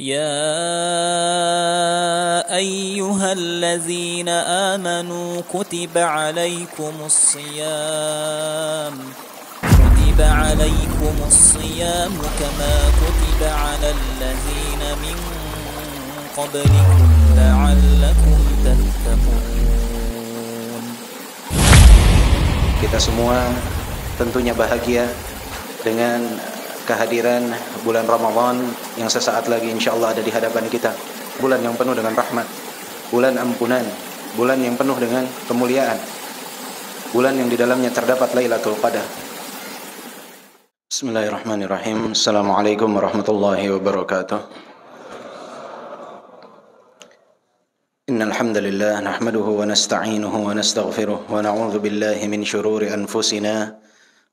يا ايها الذين امنوا كتب عليكم الصيام كتب عليكم الصيام كما كتب على الذين من قبلكم لعلكم تتقون kita semua tentunya bahagia dengan kehadiran bulan Ramadan yang sesaat lagi insya Allah ada di hadapan kita. Bulan yang penuh dengan rahmat, bulan ampunan, bulan yang penuh dengan kemuliaan, bulan yang di dalamnya terdapat Lailatul Qadar. Bismillahirrahmanirrahim. Assalamualaikum warahmatullahi wabarakatuh. إن الحمد لله نحمده ونستعينه ونستغفره ونعوذ بالله من شرور أنفسنا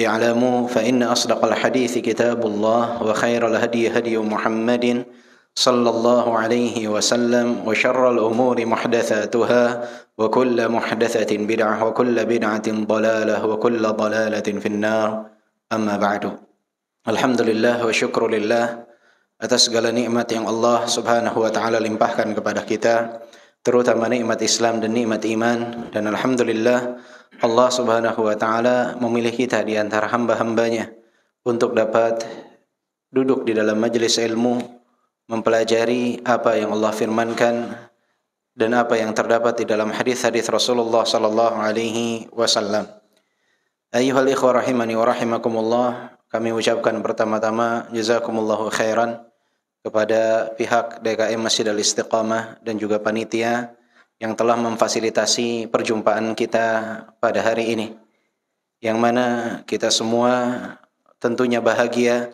اعلموا فإن أصدق الحديث كتاب الله وخير الهدي هدي محمد صلى الله عليه وسلم وشر الأمور محدثاتها وكل محدثة بدعة وكل بدعة ضلالة وكل ضلالة في النار أما بعد الحمد لله وشكر لله atas segala nikmat yang Allah Subhanahu wa taala limpahkan kepada kita terutama nikmat Islam dan nikmat iman dan alhamdulillah Allah Subhanahu wa taala memilih kita di antara hamba-hambanya untuk dapat duduk di dalam majelis ilmu mempelajari apa yang Allah firmankan dan apa yang terdapat di dalam hadis-hadis Rasulullah sallallahu alaihi wasallam. Ayuhal ikhwa rahimani wa rahimakumullah, kami ucapkan pertama-tama jazakumullahu khairan kepada pihak DKM Masjid Al Istiqamah dan juga panitia yang telah memfasilitasi perjumpaan kita pada hari ini. Yang mana kita semua tentunya bahagia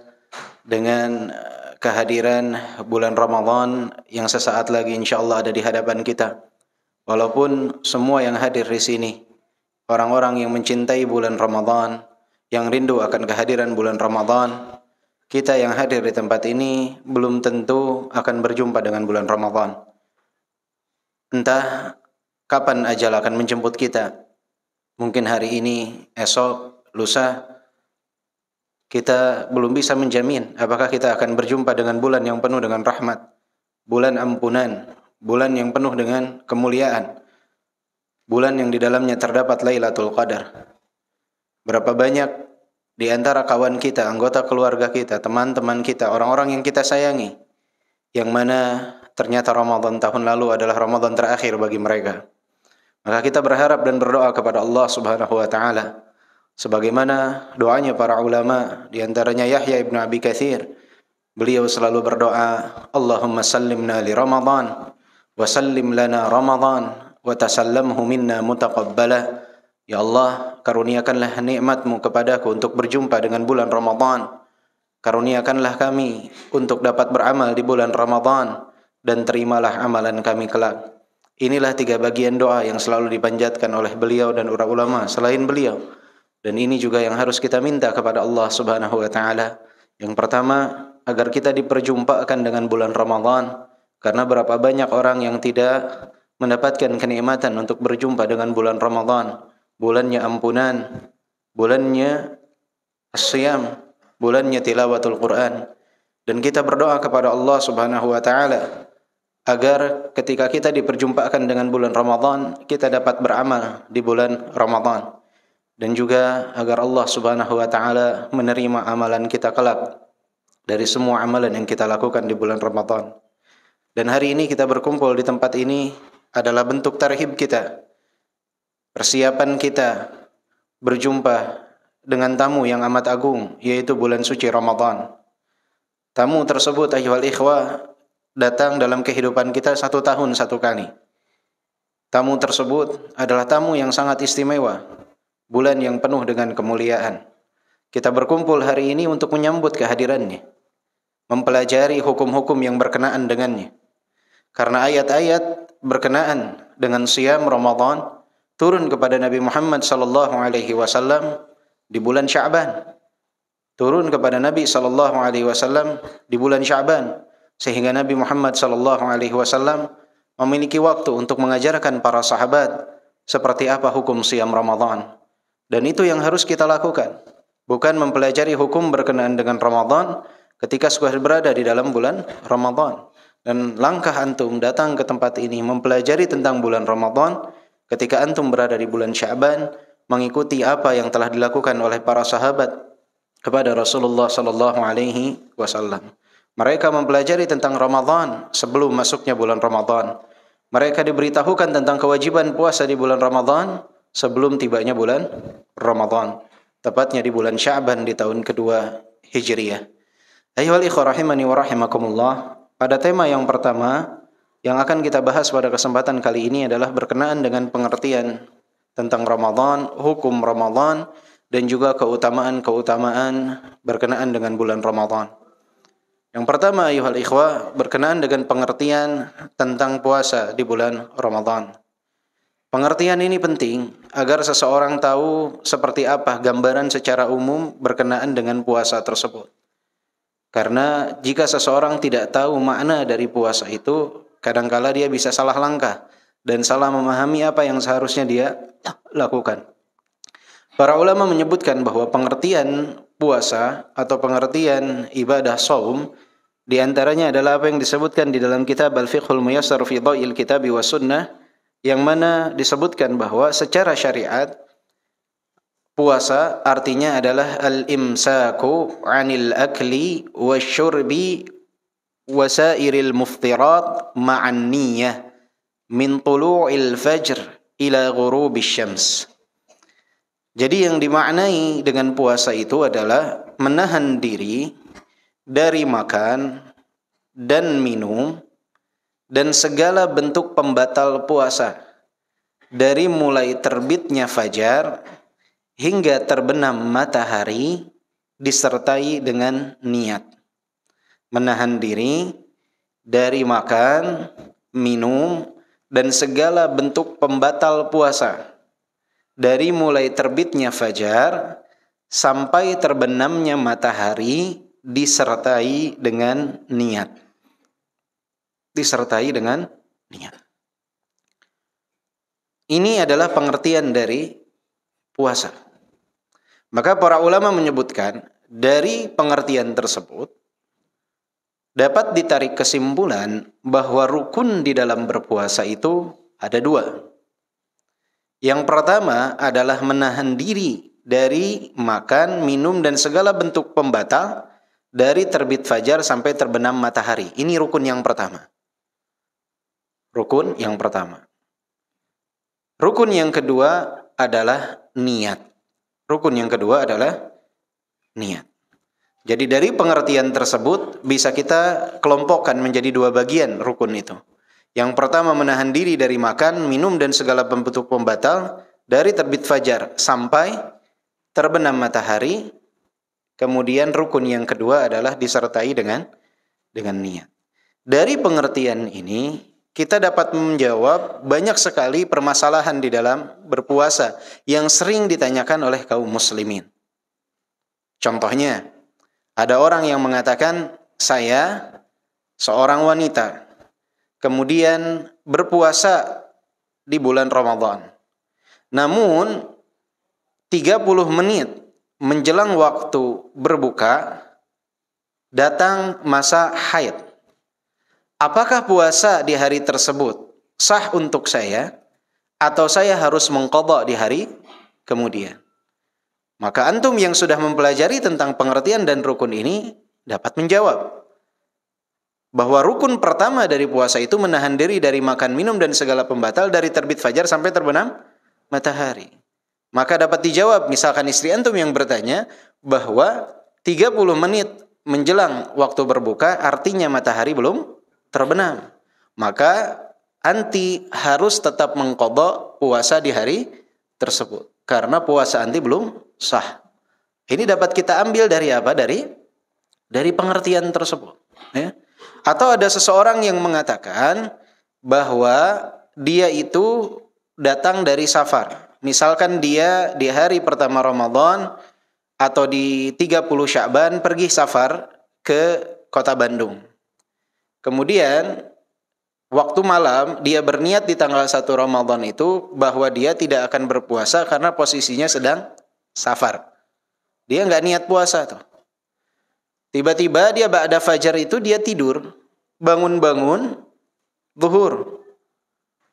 dengan eh, kehadiran bulan Ramadan yang sesaat lagi insya Allah ada di hadapan kita. Walaupun semua yang hadir di sini, orang-orang yang mencintai bulan Ramadan, yang rindu akan kehadiran bulan Ramadan, kita yang hadir di tempat ini belum tentu akan berjumpa dengan bulan Ramadan. Entah kapan ajal akan menjemput kita. Mungkin hari ini, esok, lusa, kita belum bisa menjamin apakah kita akan berjumpa dengan bulan yang penuh dengan rahmat, bulan ampunan, bulan yang penuh dengan kemuliaan, bulan yang di dalamnya terdapat Lailatul Qadar. Berapa banyak di antara kawan kita, anggota keluarga kita, teman-teman kita, orang-orang yang kita sayangi, yang mana Ternyata Ramadan tahun lalu adalah Ramadan terakhir bagi mereka. Maka kita berharap dan berdoa kepada Allah Subhanahu wa taala sebagaimana doanya para ulama di antaranya Yahya ibn Abi Katsir. Beliau selalu berdoa, Allahumma sallimna li Ramadan wa sallim lana Ramadan wa tasallamhu minna mutaqabbala. Ya Allah, karuniakanlah nikmatmu kepadaku untuk berjumpa dengan bulan Ramadan. Karuniakanlah kami untuk dapat beramal di bulan Ramadan dan terimalah amalan kami kelak. Inilah tiga bagian doa yang selalu dipanjatkan oleh beliau dan ura ulama selain beliau. Dan ini juga yang harus kita minta kepada Allah Subhanahu wa taala. Yang pertama, agar kita diperjumpakan dengan bulan Ramadan karena berapa banyak orang yang tidak mendapatkan kenikmatan untuk berjumpa dengan bulan Ramadan, bulannya ampunan, bulannya asyam, bulannya tilawatul Quran. Dan kita berdoa kepada Allah Subhanahu wa taala agar ketika kita diperjumpakan dengan bulan Ramadan kita dapat beramal di bulan Ramadan dan juga agar Allah Subhanahu wa taala menerima amalan kita kelak dari semua amalan yang kita lakukan di bulan Ramadan. Dan hari ini kita berkumpul di tempat ini adalah bentuk tarhib kita. Persiapan kita berjumpa dengan tamu yang amat agung yaitu bulan suci Ramadan. Tamu tersebut ayuhal ikhwah datang dalam kehidupan kita satu tahun satu kali. Tamu tersebut adalah tamu yang sangat istimewa, bulan yang penuh dengan kemuliaan. Kita berkumpul hari ini untuk menyambut kehadirannya, mempelajari hukum-hukum yang berkenaan dengannya. Karena ayat-ayat berkenaan dengan siam Ramadan turun kepada Nabi Muhammad sallallahu alaihi wasallam di bulan Sya'ban. Turun kepada Nabi sallallahu alaihi wasallam di bulan Sya'ban sehingga Nabi Muhammad Shallallahu Alaihi Wasallam memiliki waktu untuk mengajarkan para sahabat seperti apa hukum siam Ramadan. Dan itu yang harus kita lakukan, bukan mempelajari hukum berkenaan dengan Ramadan ketika sudah berada di dalam bulan Ramadan. Dan langkah antum datang ke tempat ini mempelajari tentang bulan Ramadan ketika antum berada di bulan Syaban, mengikuti apa yang telah dilakukan oleh para sahabat kepada Rasulullah Shallallahu alaihi wasallam. Mereka mempelajari tentang Ramadan sebelum masuknya bulan Ramadan. Mereka diberitahukan tentang kewajiban puasa di bulan Ramadan sebelum tibanya bulan Ramadan. Tepatnya di bulan Syaban di tahun kedua Hijriah. Ayuhal ikhwa rahimani wa rahimakumullah. Pada tema yang pertama yang akan kita bahas pada kesempatan kali ini adalah berkenaan dengan pengertian tentang Ramadan, hukum Ramadan, dan juga keutamaan-keutamaan berkenaan dengan bulan Ramadan. Yang pertama, ayuhal ikhwah, berkenaan dengan pengertian tentang puasa di bulan Ramadan. Pengertian ini penting agar seseorang tahu seperti apa gambaran secara umum berkenaan dengan puasa tersebut. Karena jika seseorang tidak tahu makna dari puasa itu, kadangkala dia bisa salah langkah dan salah memahami apa yang seharusnya dia lakukan. Para ulama menyebutkan bahwa pengertian puasa atau pengertian ibadah saum di antaranya adalah apa yang disebutkan di dalam kitab Al-Fiqhul Muyassar fi Dha'il Kitab wa Sunnah yang mana disebutkan bahwa secara syariat puasa artinya adalah al-imsaku 'anil akli wasyurbi wasairil muftirat ma'an niyyah min tulu'il fajr ila ghurubisy syams. Jadi yang dimaknai dengan puasa itu adalah menahan diri dari makan dan minum dan segala bentuk pembatal puasa dari mulai terbitnya fajar hingga terbenam matahari disertai dengan niat menahan diri dari makan, minum dan segala bentuk pembatal puasa dari mulai terbitnya fajar sampai terbenamnya matahari disertai dengan niat. Disertai dengan niat. Ini adalah pengertian dari puasa. Maka para ulama menyebutkan dari pengertian tersebut dapat ditarik kesimpulan bahwa rukun di dalam berpuasa itu ada dua. Yang pertama adalah menahan diri dari makan, minum dan segala bentuk pembatal dari terbit fajar sampai terbenam matahari. Ini rukun yang pertama. Rukun yang pertama. Rukun yang kedua adalah niat. Rukun yang kedua adalah niat. Jadi dari pengertian tersebut bisa kita kelompokkan menjadi dua bagian rukun itu. Yang pertama menahan diri dari makan, minum dan segala bentuk pembatal dari terbit fajar sampai terbenam matahari. Kemudian rukun yang kedua adalah disertai dengan dengan niat. Dari pengertian ini kita dapat menjawab banyak sekali permasalahan di dalam berpuasa yang sering ditanyakan oleh kaum muslimin. Contohnya, ada orang yang mengatakan, "Saya seorang wanita, kemudian berpuasa di bulan Ramadan. Namun 30 menit menjelang waktu berbuka datang masa haid. Apakah puasa di hari tersebut sah untuk saya atau saya harus mengkodok di hari kemudian? Maka antum yang sudah mempelajari tentang pengertian dan rukun ini dapat menjawab bahwa rukun pertama dari puasa itu menahan diri dari makan minum dan segala pembatal dari terbit fajar sampai terbenam matahari. Maka dapat dijawab misalkan istri antum yang bertanya bahwa 30 menit menjelang waktu berbuka artinya matahari belum terbenam. Maka anti harus tetap mengkodok puasa di hari tersebut karena puasa anti belum sah. Ini dapat kita ambil dari apa? Dari dari pengertian tersebut, ya. Atau ada seseorang yang mengatakan bahwa dia itu datang dari safar. Misalkan dia di hari pertama Ramadan atau di 30 Sya'ban pergi safar ke kota Bandung. Kemudian waktu malam dia berniat di tanggal 1 Ramadan itu bahwa dia tidak akan berpuasa karena posisinya sedang safar. Dia nggak niat puasa tuh. Tiba-tiba dia ba'da fajar itu dia tidur. Bangun-bangun, zuhur.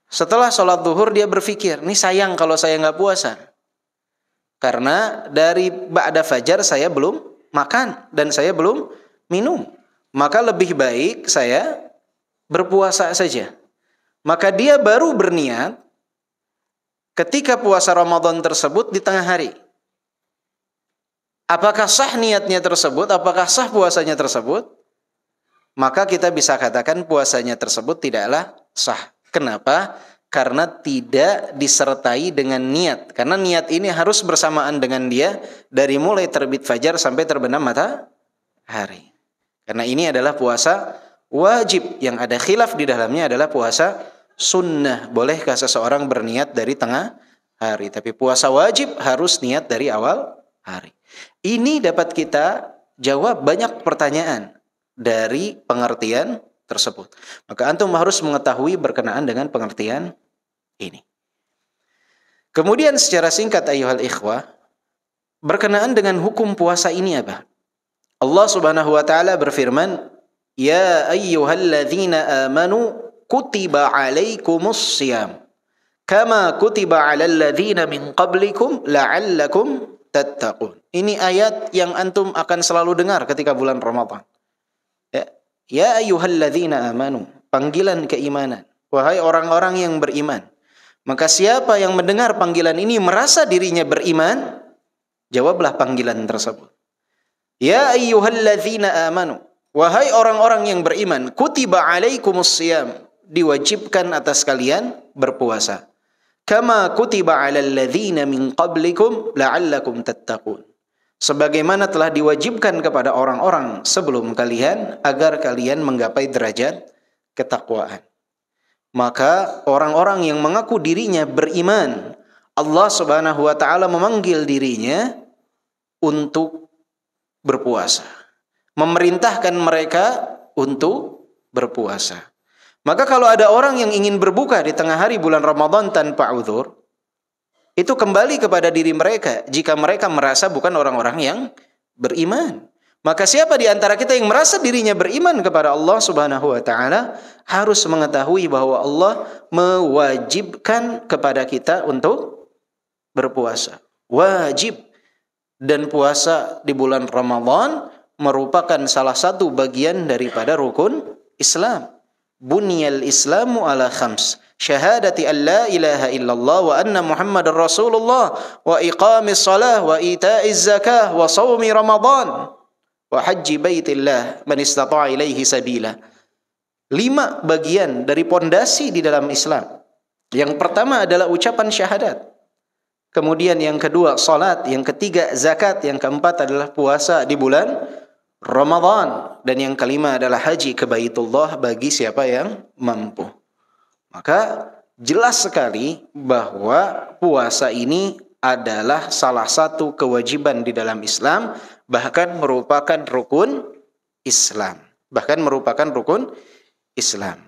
Setelah sholat zuhur dia berpikir, ini sayang kalau saya nggak puasa. Karena dari ba'da fajar saya belum makan dan saya belum minum. Maka lebih baik saya berpuasa saja. Maka dia baru berniat ketika puasa Ramadan tersebut di tengah hari. Apakah sah niatnya tersebut? Apakah sah puasanya tersebut? Maka kita bisa katakan puasanya tersebut tidaklah sah. Kenapa? Karena tidak disertai dengan niat. Karena niat ini harus bersamaan dengan dia dari mulai terbit fajar sampai terbenam matahari. Karena ini adalah puasa wajib yang ada khilaf di dalamnya adalah puasa sunnah. Bolehkah seseorang berniat dari tengah hari? Tapi puasa wajib harus niat dari awal hari. Ini dapat kita jawab banyak pertanyaan dari pengertian tersebut. Maka antum harus mengetahui berkenaan dengan pengertian ini. Kemudian secara singkat ayuhal ikhwah, berkenaan dengan hukum puasa ini apa? Allah Subhanahu wa taala berfirman, "Ya ayyuhalladzina amanu kutiba alaikumus siyam kama kutiba alal ladzina min qablikum la'allakum tattaqun. Ini ayat yang antum akan selalu dengar ketika bulan Ramadan. Ya, ya ayyuhalladzina amanu, panggilan keimanan. Wahai orang-orang yang beriman. Maka siapa yang mendengar panggilan ini merasa dirinya beriman, jawablah panggilan tersebut. Ya ayyuhalladzina amanu, wahai orang-orang yang beriman, kutiba alaikumus siyam, diwajibkan atas kalian berpuasa kama kutiba 'alal ladzina min qablikum la'allakum tattaqun. Sebagaimana telah diwajibkan kepada orang-orang sebelum kalian agar kalian menggapai derajat ketakwaan. Maka orang-orang yang mengaku dirinya beriman, Allah Subhanahu wa taala memanggil dirinya untuk berpuasa. Memerintahkan mereka untuk berpuasa. Maka kalau ada orang yang ingin berbuka di tengah hari bulan Ramadan tanpa uzur, itu kembali kepada diri mereka jika mereka merasa bukan orang-orang yang beriman. Maka siapa di antara kita yang merasa dirinya beriman kepada Allah Subhanahu wa taala harus mengetahui bahwa Allah mewajibkan kepada kita untuk berpuasa. Wajib dan puasa di bulan Ramadan merupakan salah satu bagian daripada rukun Islam bunyal islamu ala khams syahadati an la ilaha illallah wa anna muhammadar rasulullah wa iqamis salah wa ita'iz zakah wa sawmi ramadan wa haji baitillah man istata'a ilaihi sabila lima bagian dari pondasi di dalam Islam yang pertama adalah ucapan syahadat kemudian yang kedua salat yang ketiga zakat yang keempat adalah puasa di bulan Ramadan dan yang kelima adalah haji ke Baitullah bagi siapa yang mampu. Maka jelas sekali bahwa puasa ini adalah salah satu kewajiban di dalam Islam, bahkan merupakan rukun Islam. Bahkan merupakan rukun Islam.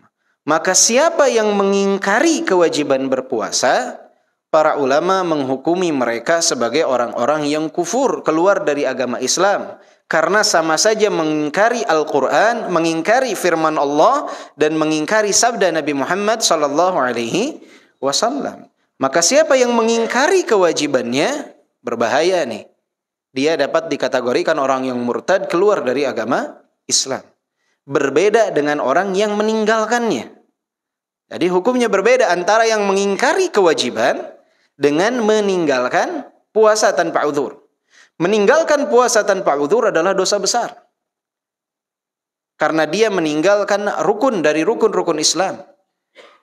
Maka siapa yang mengingkari kewajiban berpuasa, para ulama menghukumi mereka sebagai orang-orang yang kufur, keluar dari agama Islam karena sama saja mengingkari Al-Qur'an, mengingkari firman Allah dan mengingkari sabda Nabi Muhammad sallallahu alaihi wasallam. Maka siapa yang mengingkari kewajibannya berbahaya nih. Dia dapat dikategorikan orang yang murtad keluar dari agama Islam. Berbeda dengan orang yang meninggalkannya. Jadi hukumnya berbeda antara yang mengingkari kewajiban dengan meninggalkan puasa tanpa uzur. Meninggalkan puasa tanpa uzur adalah dosa besar. Karena dia meninggalkan rukun dari rukun-rukun Islam.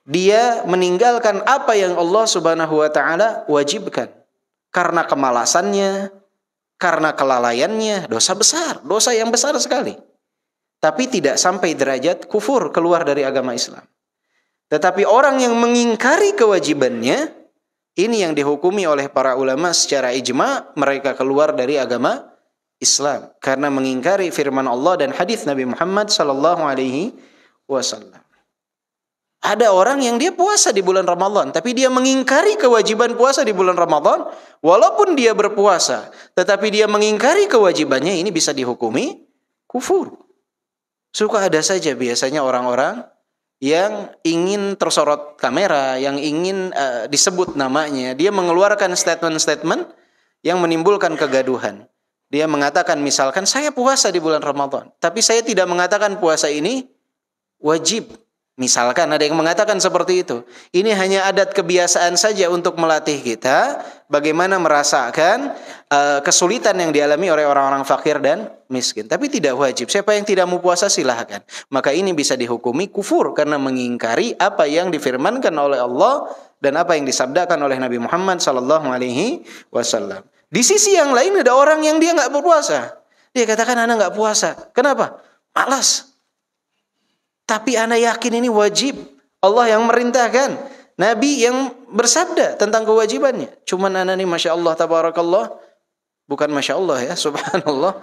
Dia meninggalkan apa yang Allah Subhanahu wa taala wajibkan. Karena kemalasannya, karena kelalaiannya, dosa besar, dosa yang besar sekali. Tapi tidak sampai derajat kufur keluar dari agama Islam. Tetapi orang yang mengingkari kewajibannya, ini yang dihukumi oleh para ulama secara ijma mereka keluar dari agama Islam karena mengingkari firman Allah dan hadis Nabi Muhammad sallallahu alaihi wasallam. Ada orang yang dia puasa di bulan Ramadan tapi dia mengingkari kewajiban puasa di bulan Ramadan walaupun dia berpuasa tetapi dia mengingkari kewajibannya ini bisa dihukumi kufur. Suka ada saja biasanya orang-orang yang ingin tersorot kamera, yang ingin uh, disebut namanya, dia mengeluarkan statement-statement yang menimbulkan kegaduhan. Dia mengatakan misalkan saya puasa di bulan Ramadan, tapi saya tidak mengatakan puasa ini wajib Misalkan ada yang mengatakan seperti itu. Ini hanya adat kebiasaan saja untuk melatih kita bagaimana merasakan uh, kesulitan yang dialami oleh orang-orang fakir dan miskin. Tapi tidak wajib. Siapa yang tidak mau puasa silahkan. Maka ini bisa dihukumi kufur karena mengingkari apa yang difirmankan oleh Allah dan apa yang disabdakan oleh Nabi Muhammad Sallallahu Alaihi Wasallam. Di sisi yang lain ada orang yang dia nggak berpuasa. Dia katakan anak nggak puasa. Kenapa? Malas. Tapi Anda yakin ini wajib. Allah yang merintahkan. Nabi yang bersabda tentang kewajibannya. Cuman Anda ini Masya Allah, Tabarakallah. Bukan Masya Allah ya, Subhanallah.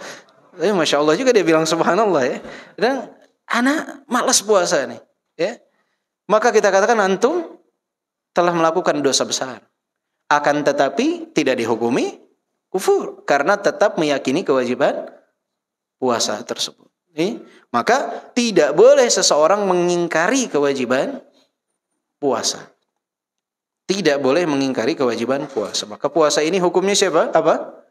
Tapi Masya Allah juga dia bilang Subhanallah ya. Dan Anda malas puasa nih. Ya. Maka kita katakan antum telah melakukan dosa besar. Akan tetapi tidak dihukumi kufur. Karena tetap meyakini kewajiban puasa tersebut maka tidak boleh seseorang mengingkari kewajiban puasa. Tidak boleh mengingkari kewajiban puasa. Maka puasa ini hukumnya siapa? Apa?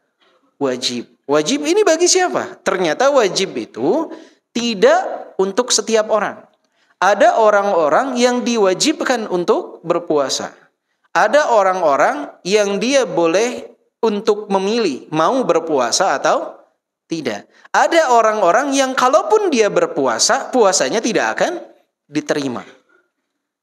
Wajib. Wajib ini bagi siapa? Ternyata wajib itu tidak untuk setiap orang. Ada orang-orang yang diwajibkan untuk berpuasa. Ada orang-orang yang dia boleh untuk memilih mau berpuasa atau tidak. Ada orang-orang yang kalaupun dia berpuasa, puasanya tidak akan diterima.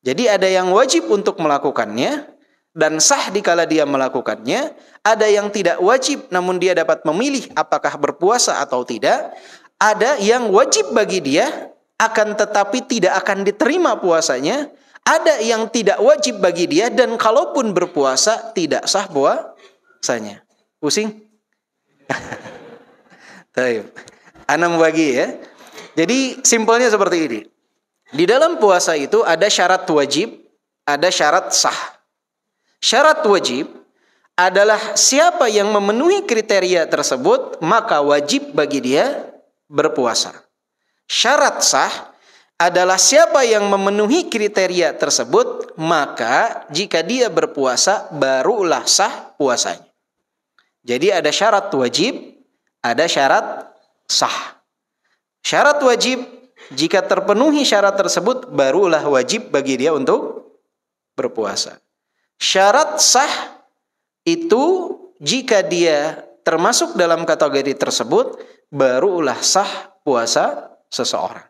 Jadi ada yang wajib untuk melakukannya dan sah dikala dia melakukannya, ada yang tidak wajib namun dia dapat memilih apakah berpuasa atau tidak, ada yang wajib bagi dia akan tetapi tidak akan diterima puasanya, ada yang tidak wajib bagi dia dan kalaupun berpuasa tidak sah puasanya. Pusing? Taib. Ana membagi ya. Jadi simpelnya seperti ini. Di dalam puasa itu ada syarat wajib, ada syarat sah. Syarat wajib adalah siapa yang memenuhi kriteria tersebut, maka wajib bagi dia berpuasa. Syarat sah adalah siapa yang memenuhi kriteria tersebut, maka jika dia berpuasa barulah sah puasanya. Jadi ada syarat wajib, ada syarat sah. Syarat wajib jika terpenuhi syarat tersebut barulah wajib bagi dia untuk berpuasa. Syarat sah itu jika dia termasuk dalam kategori tersebut barulah sah puasa seseorang.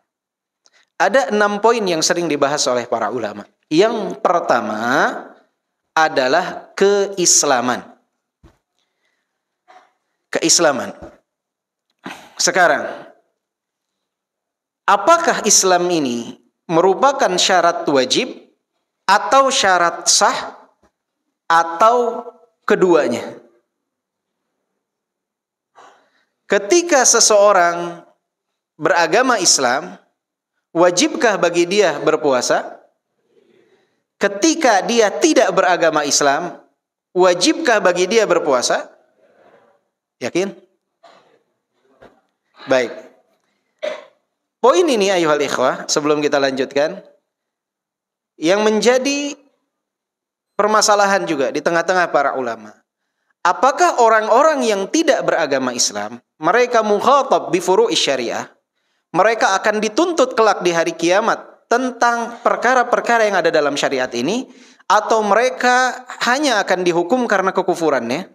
Ada enam poin yang sering dibahas oleh para ulama. Yang pertama adalah keislaman. Keislaman. Sekarang, apakah Islam ini merupakan syarat wajib atau syarat sah atau keduanya? Ketika seseorang beragama Islam, wajibkah bagi dia berpuasa? Ketika dia tidak beragama Islam, wajibkah bagi dia berpuasa? Yakin? Baik. Poin ini ayuhal ikhwah sebelum kita lanjutkan yang menjadi permasalahan juga di tengah-tengah para ulama. Apakah orang-orang yang tidak beragama Islam, mereka mukhatab bi syariah, mereka akan dituntut kelak di hari kiamat tentang perkara-perkara yang ada dalam syariat ini atau mereka hanya akan dihukum karena kekufurannya?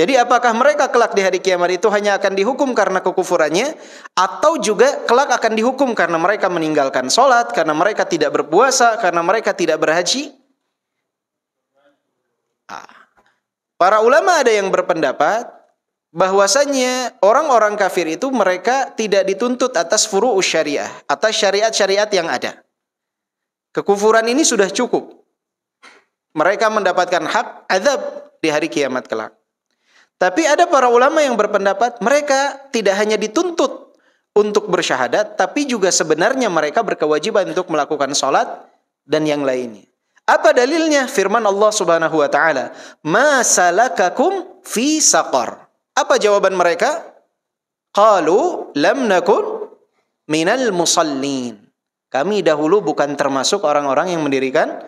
Jadi apakah mereka kelak di hari kiamat itu hanya akan dihukum karena kekufurannya atau juga kelak akan dihukum karena mereka meninggalkan sholat, karena mereka tidak berpuasa, karena mereka tidak berhaji? Ah. Para ulama ada yang berpendapat bahwasanya orang-orang kafir itu mereka tidak dituntut atas furu syariah, atas syariat-syariat yang ada. Kekufuran ini sudah cukup. Mereka mendapatkan hak azab di hari kiamat kelak. Tapi ada para ulama yang berpendapat mereka tidak hanya dituntut untuk bersyahadat, tapi juga sebenarnya mereka berkewajiban untuk melakukan sholat dan yang lainnya. Apa dalilnya? Firman Allah Subhanahu wa taala, "Masalakakum fi saqar." Apa jawaban mereka? Qalu lam nakun minal musallin. Kami dahulu bukan termasuk orang-orang yang mendirikan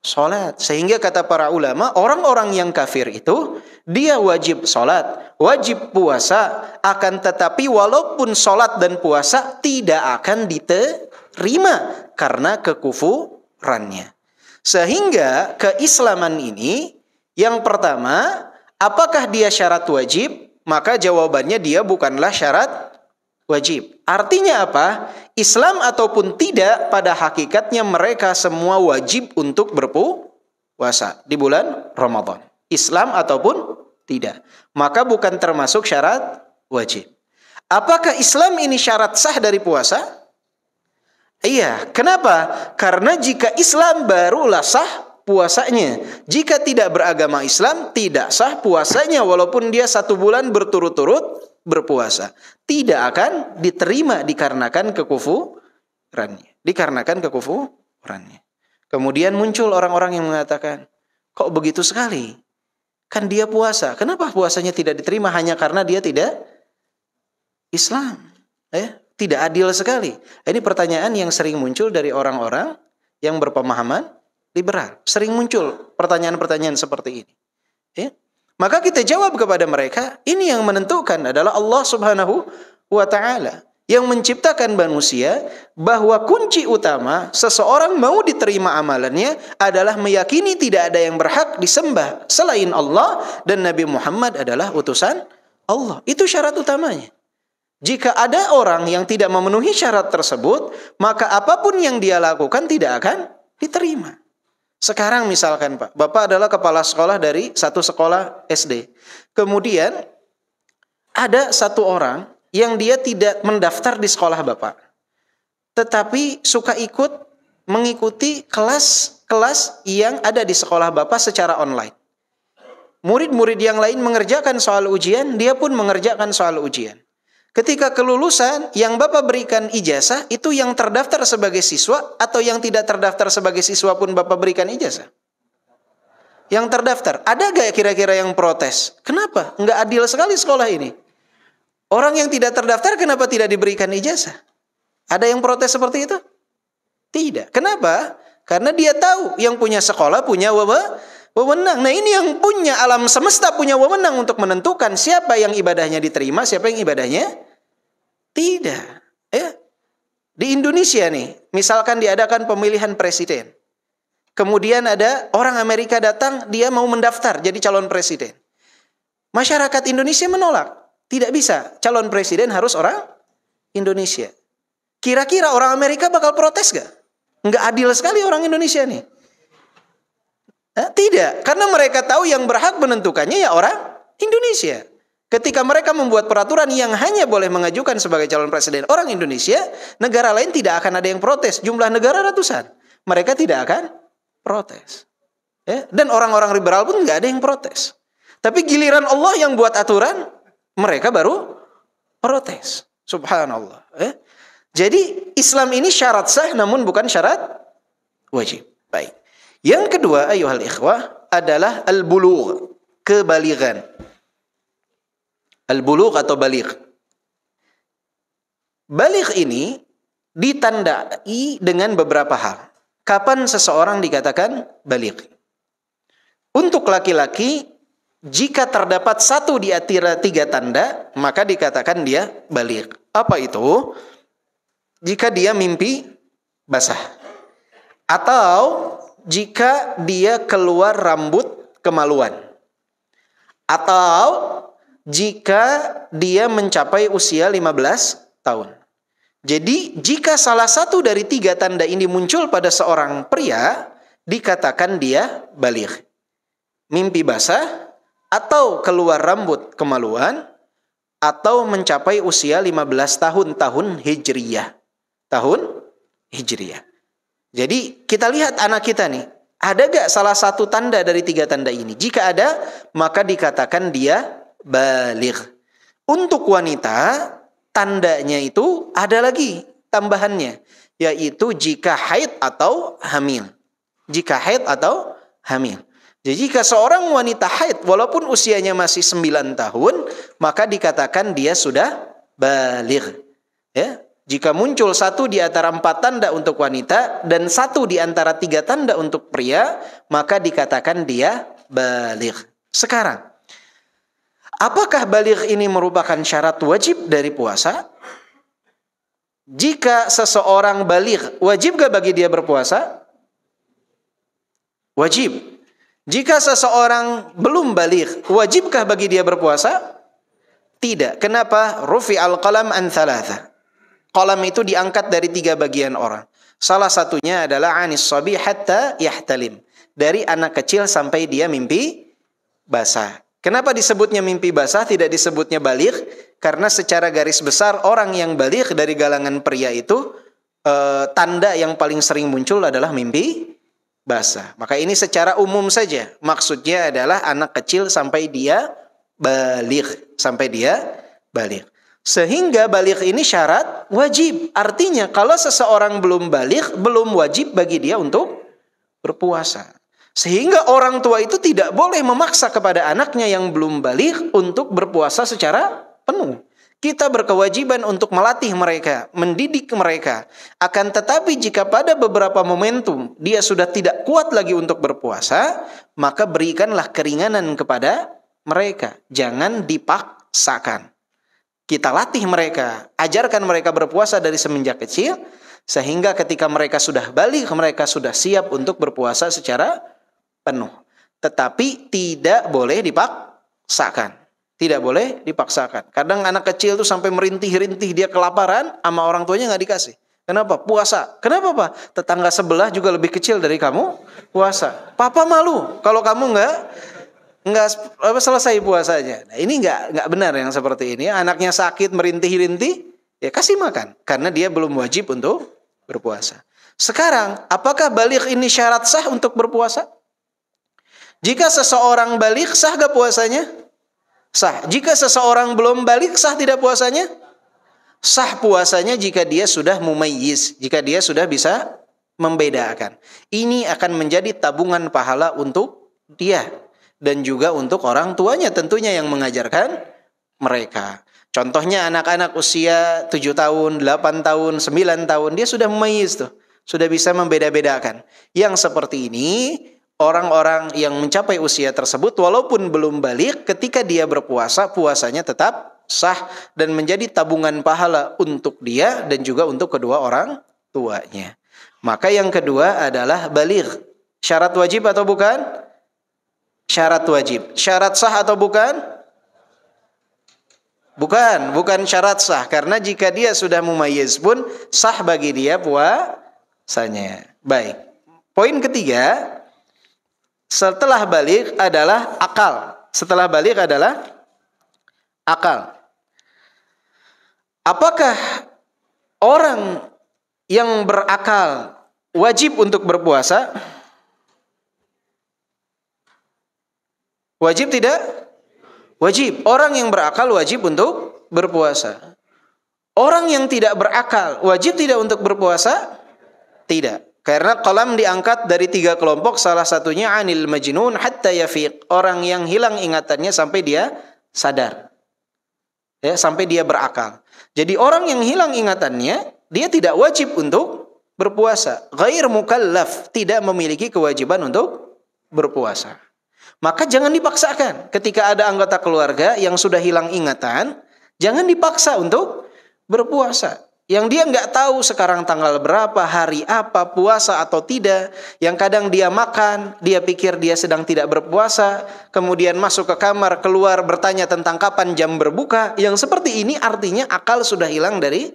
Sholat Sehingga kata para ulama, orang-orang yang kafir itu dia wajib sholat wajib puasa, akan tetapi walaupun sholat dan puasa tidak akan diterima karena kekufurannya. Sehingga keislaman ini yang pertama, apakah dia syarat wajib? Maka jawabannya dia bukanlah syarat wajib. Artinya apa? Islam ataupun tidak pada hakikatnya mereka semua wajib untuk berpuasa di bulan Ramadan. Islam ataupun tidak. Maka bukan termasuk syarat wajib. Apakah Islam ini syarat sah dari puasa? Iya, kenapa? Karena jika Islam barulah sah puasanya. Jika tidak beragama Islam, tidak sah puasanya walaupun dia satu bulan berturut-turut berpuasa tidak akan diterima dikarenakan kekufurannya, dikarenakan kekufurannya. Kemudian muncul orang-orang yang mengatakan, "Kok begitu sekali? Kan dia puasa. Kenapa puasanya tidak diterima hanya karena dia tidak Islam?" Eh, tidak adil sekali. Ini pertanyaan yang sering muncul dari orang-orang yang berpemahaman liberal. Sering muncul pertanyaan-pertanyaan seperti ini. Ya. Maka kita jawab kepada mereka, ini yang menentukan adalah Allah Subhanahu wa taala yang menciptakan manusia bahwa kunci utama seseorang mau diterima amalannya adalah meyakini tidak ada yang berhak disembah selain Allah dan Nabi Muhammad adalah utusan Allah. Itu syarat utamanya. Jika ada orang yang tidak memenuhi syarat tersebut, maka apapun yang dia lakukan tidak akan diterima. Sekarang misalkan Pak, Bapak adalah kepala sekolah dari satu sekolah SD. Kemudian ada satu orang yang dia tidak mendaftar di sekolah Bapak. Tetapi suka ikut mengikuti kelas-kelas yang ada di sekolah Bapak secara online. Murid-murid yang lain mengerjakan soal ujian, dia pun mengerjakan soal ujian. Ketika kelulusan yang Bapak berikan ijazah itu yang terdaftar sebagai siswa atau yang tidak terdaftar sebagai siswa pun Bapak berikan ijazah? Yang terdaftar. Ada gak kira-kira yang protes? Kenapa? Enggak adil sekali sekolah ini. Orang yang tidak terdaftar kenapa tidak diberikan ijazah? Ada yang protes seperti itu? Tidak. Kenapa? Karena dia tahu yang punya sekolah punya wewenang. Wewenang. Nah ini yang punya alam semesta punya wewenang untuk menentukan siapa yang ibadahnya diterima, siapa yang ibadahnya tidak. Ya. Di Indonesia nih, misalkan diadakan pemilihan presiden. Kemudian ada orang Amerika datang, dia mau mendaftar jadi calon presiden. Masyarakat Indonesia menolak. Tidak bisa. Calon presiden harus orang Indonesia. Kira-kira orang Amerika bakal protes gak? Nggak adil sekali orang Indonesia nih. Eh, tidak, karena mereka tahu yang berhak menentukannya ya orang Indonesia. Ketika mereka membuat peraturan yang hanya boleh mengajukan sebagai calon presiden orang Indonesia, negara lain tidak akan ada yang protes. Jumlah negara ratusan, mereka tidak akan protes. Eh, Dan orang-orang liberal pun nggak ada yang protes. Tapi giliran Allah yang buat aturan, mereka baru protes. Subhanallah. Eh. Jadi Islam ini syarat sah, namun bukan syarat wajib. Baik. Yang kedua, ayuhal ikhwah, adalah al-bulugh, kebaligan. Al-bulugh atau balik. Balik ini ditandai dengan beberapa hal. Kapan seseorang dikatakan balik? Untuk laki-laki, jika terdapat satu di antara tiga tanda, maka dikatakan dia balik. Apa itu? Jika dia mimpi basah. Atau jika dia keluar rambut kemaluan atau jika dia mencapai usia 15 tahun. Jadi jika salah satu dari tiga tanda ini muncul pada seorang pria, dikatakan dia balik. Mimpi basah, atau keluar rambut kemaluan, atau mencapai usia 15 tahun tahun Hijriyah. Tahun Hijriyah. Jadi kita lihat anak kita nih, ada gak salah satu tanda dari tiga tanda ini? Jika ada, maka dikatakan dia balik. Untuk wanita, tandanya itu ada lagi tambahannya, yaitu jika haid atau hamil. Jika haid atau hamil. Jadi jika seorang wanita haid, walaupun usianya masih sembilan tahun, maka dikatakan dia sudah balik. Ya, jika muncul satu di antara empat tanda untuk wanita dan satu di antara tiga tanda untuk pria, maka dikatakan dia balik. Sekarang, apakah balik ini merupakan syarat wajib dari puasa? Jika seseorang balik, wajib gak bagi dia berpuasa? Wajib. Jika seseorang belum balik, wajibkah bagi dia berpuasa? Tidak. Kenapa? Rufi al-qalam an thalatha. Kolam itu diangkat dari tiga bagian orang. Salah satunya adalah anis sobi hatta yahtalim. Dari anak kecil sampai dia mimpi basah. Kenapa disebutnya mimpi basah tidak disebutnya balik? Karena secara garis besar orang yang balik dari galangan pria itu e, tanda yang paling sering muncul adalah mimpi basah. Maka ini secara umum saja. Maksudnya adalah anak kecil sampai dia balik, sampai dia balik. Sehingga balik ini syarat wajib. Artinya kalau seseorang belum balik, belum wajib bagi dia untuk berpuasa. Sehingga orang tua itu tidak boleh memaksa kepada anaknya yang belum balik untuk berpuasa secara penuh. Kita berkewajiban untuk melatih mereka, mendidik mereka. Akan tetapi jika pada beberapa momentum dia sudah tidak kuat lagi untuk berpuasa, maka berikanlah keringanan kepada mereka. Jangan dipaksakan. Kita latih mereka, ajarkan mereka berpuasa dari semenjak kecil sehingga ketika mereka sudah balik mereka sudah siap untuk berpuasa secara penuh. Tetapi tidak boleh dipaksakan. Tidak boleh dipaksakan. Kadang anak kecil tuh sampai merintih-rintih dia kelaparan sama orang tuanya nggak dikasih. Kenapa? Puasa. Kenapa, Pak? Tetangga sebelah juga lebih kecil dari kamu puasa. Papa malu kalau kamu nggak nggak selesai puasanya. Nah, ini nggak nggak benar yang seperti ini. Anaknya sakit merintih-rintih, ya kasih makan karena dia belum wajib untuk berpuasa. Sekarang, apakah balik ini syarat sah untuk berpuasa? Jika seseorang balik sah gak puasanya? Sah. Jika seseorang belum balik sah tidak puasanya? Sah puasanya jika dia sudah mumayyiz, jika dia sudah bisa membedakan. Ini akan menjadi tabungan pahala untuk dia dan juga untuk orang tuanya tentunya yang mengajarkan mereka. Contohnya anak-anak usia 7 tahun, 8 tahun, 9 tahun dia sudah memayis tuh, sudah bisa membeda-bedakan. Yang seperti ini orang-orang yang mencapai usia tersebut walaupun belum balik ketika dia berpuasa puasanya tetap sah dan menjadi tabungan pahala untuk dia dan juga untuk kedua orang tuanya. Maka yang kedua adalah balik. Syarat wajib atau bukan? syarat wajib. Syarat sah atau bukan? Bukan, bukan syarat sah karena jika dia sudah mumayyiz pun sah bagi dia puasanya. Baik. Poin ketiga, setelah balik adalah akal. Setelah balik adalah akal. Apakah orang yang berakal wajib untuk berpuasa? Wajib tidak? Wajib. Orang yang berakal wajib untuk berpuasa. Orang yang tidak berakal wajib tidak untuk berpuasa? Tidak. Karena kolam diangkat dari tiga kelompok salah satunya anil majnun hatta yafiq. Orang yang hilang ingatannya sampai dia sadar. Ya, sampai dia berakal. Jadi orang yang hilang ingatannya dia tidak wajib untuk berpuasa. Gair mukallaf tidak memiliki kewajiban untuk berpuasa. Maka jangan dipaksakan ketika ada anggota keluarga yang sudah hilang ingatan, jangan dipaksa untuk berpuasa. Yang dia nggak tahu sekarang tanggal berapa, hari apa, puasa atau tidak. Yang kadang dia makan, dia pikir dia sedang tidak berpuasa. Kemudian masuk ke kamar, keluar bertanya tentang kapan jam berbuka. Yang seperti ini artinya akal sudah hilang dari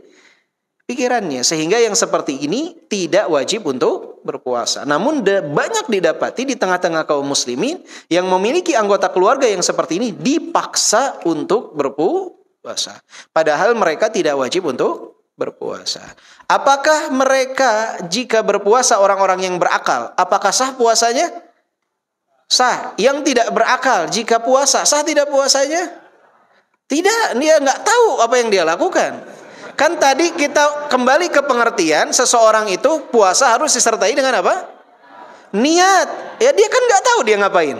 pikirannya. Sehingga yang seperti ini tidak wajib untuk berpuasa. Namun banyak didapati di tengah-tengah kaum muslimin yang memiliki anggota keluarga yang seperti ini dipaksa untuk berpuasa. Padahal mereka tidak wajib untuk berpuasa. Apakah mereka jika berpuasa orang-orang yang berakal, apakah sah puasanya? Sah. Yang tidak berakal jika puasa, sah tidak puasanya? Tidak, dia nggak tahu apa yang dia lakukan. Kan tadi kita kembali ke pengertian seseorang itu puasa harus disertai dengan apa? Niat. Ya dia kan nggak tahu dia ngapain.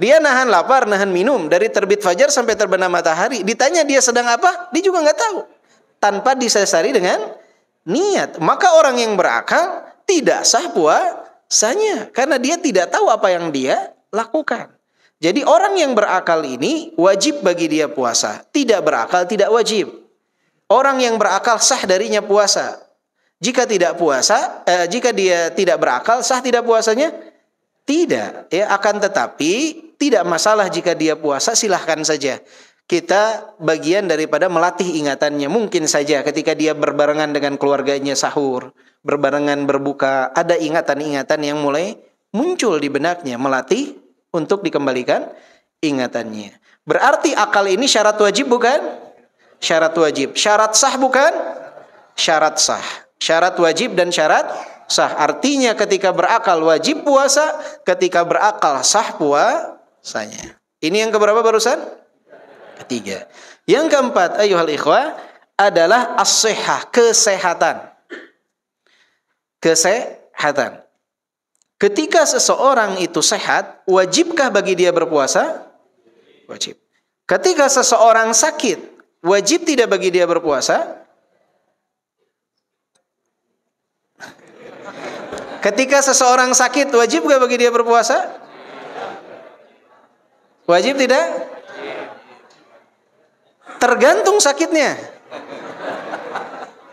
Dia nahan lapar, nahan minum dari terbit fajar sampai terbenam matahari. Ditanya dia sedang apa, dia juga nggak tahu. Tanpa disesari dengan niat. Maka orang yang berakal tidak sah puasanya karena dia tidak tahu apa yang dia lakukan. Jadi orang yang berakal ini wajib bagi dia puasa. Tidak berakal tidak wajib. Orang yang berakal sah darinya puasa. Jika tidak puasa, eh, jika dia tidak berakal sah tidak puasanya? Tidak. Ya, akan tetapi tidak masalah jika dia puasa silahkan saja. Kita bagian daripada melatih ingatannya. Mungkin saja ketika dia berbarengan dengan keluarganya sahur, berbarengan berbuka, ada ingatan-ingatan yang mulai muncul di benaknya, melatih untuk dikembalikan ingatannya. Berarti akal ini syarat wajib bukan? syarat wajib. Syarat sah bukan? Syarat sah. Syarat wajib dan syarat sah. Artinya ketika berakal wajib puasa, ketika berakal sah puasanya. Ini yang keberapa barusan? Ketiga. Yang keempat, ayuhal ikhwah, adalah as kesehatan. Kesehatan. Ketika seseorang itu sehat, wajibkah bagi dia berpuasa? Wajib. Ketika seseorang sakit, Wajib tidak bagi dia berpuasa? Ketika seseorang sakit, wajib gak bagi dia berpuasa? Wajib tidak? Tergantung sakitnya.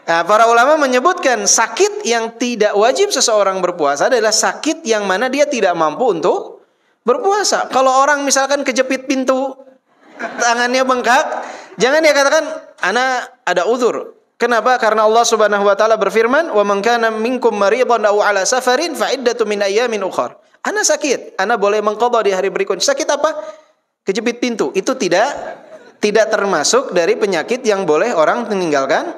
Nah, para ulama menyebutkan sakit yang tidak wajib seseorang berpuasa adalah sakit yang mana dia tidak mampu untuk berpuasa. Kalau orang misalkan kejepit pintu, tangannya bengkak, Jangan dia katakan ana ada uzur. Kenapa? Karena Allah Subhanahu wa taala berfirman, "Wa man kana minkum maridan aw ala safarin fa iddatu min ayamin ukhar." Ana sakit, ana boleh mengqadha di hari berikutnya. Sakit apa? Kejepit pintu. Itu tidak tidak termasuk dari penyakit yang boleh orang meninggalkan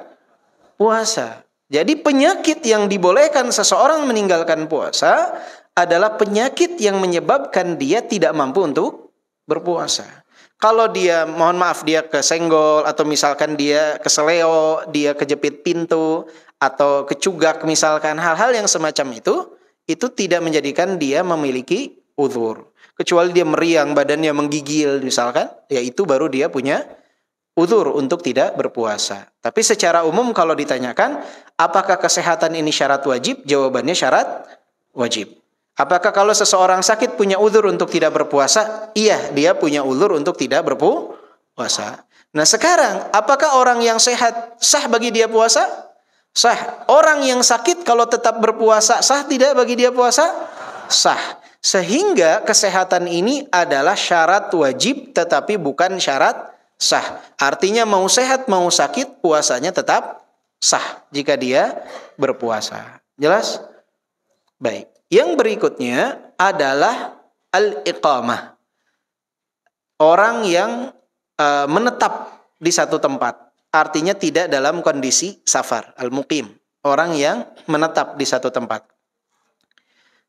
puasa. Jadi penyakit yang dibolehkan seseorang meninggalkan puasa adalah penyakit yang menyebabkan dia tidak mampu untuk berpuasa kalau dia mohon maaf dia kesenggol atau misalkan dia keseleo, dia kejepit pintu atau kecugak misalkan hal-hal yang semacam itu itu tidak menjadikan dia memiliki uzur. Kecuali dia meriang, badannya menggigil misalkan, ya itu baru dia punya uzur untuk tidak berpuasa. Tapi secara umum kalau ditanyakan apakah kesehatan ini syarat wajib? Jawabannya syarat wajib. Apakah kalau seseorang sakit punya uzur untuk tidak berpuasa? Iya, dia punya uzur untuk tidak berpuasa. Nah, sekarang apakah orang yang sehat sah bagi dia puasa? Sah. Orang yang sakit kalau tetap berpuasa sah tidak bagi dia puasa? Sah. Sehingga kesehatan ini adalah syarat wajib tetapi bukan syarat sah. Artinya mau sehat mau sakit puasanya tetap sah jika dia berpuasa. Jelas? Baik. Yang berikutnya adalah al-iqamah. Orang yang uh, menetap di satu tempat. Artinya tidak dalam kondisi safar, al-muqim. Orang yang menetap di satu tempat.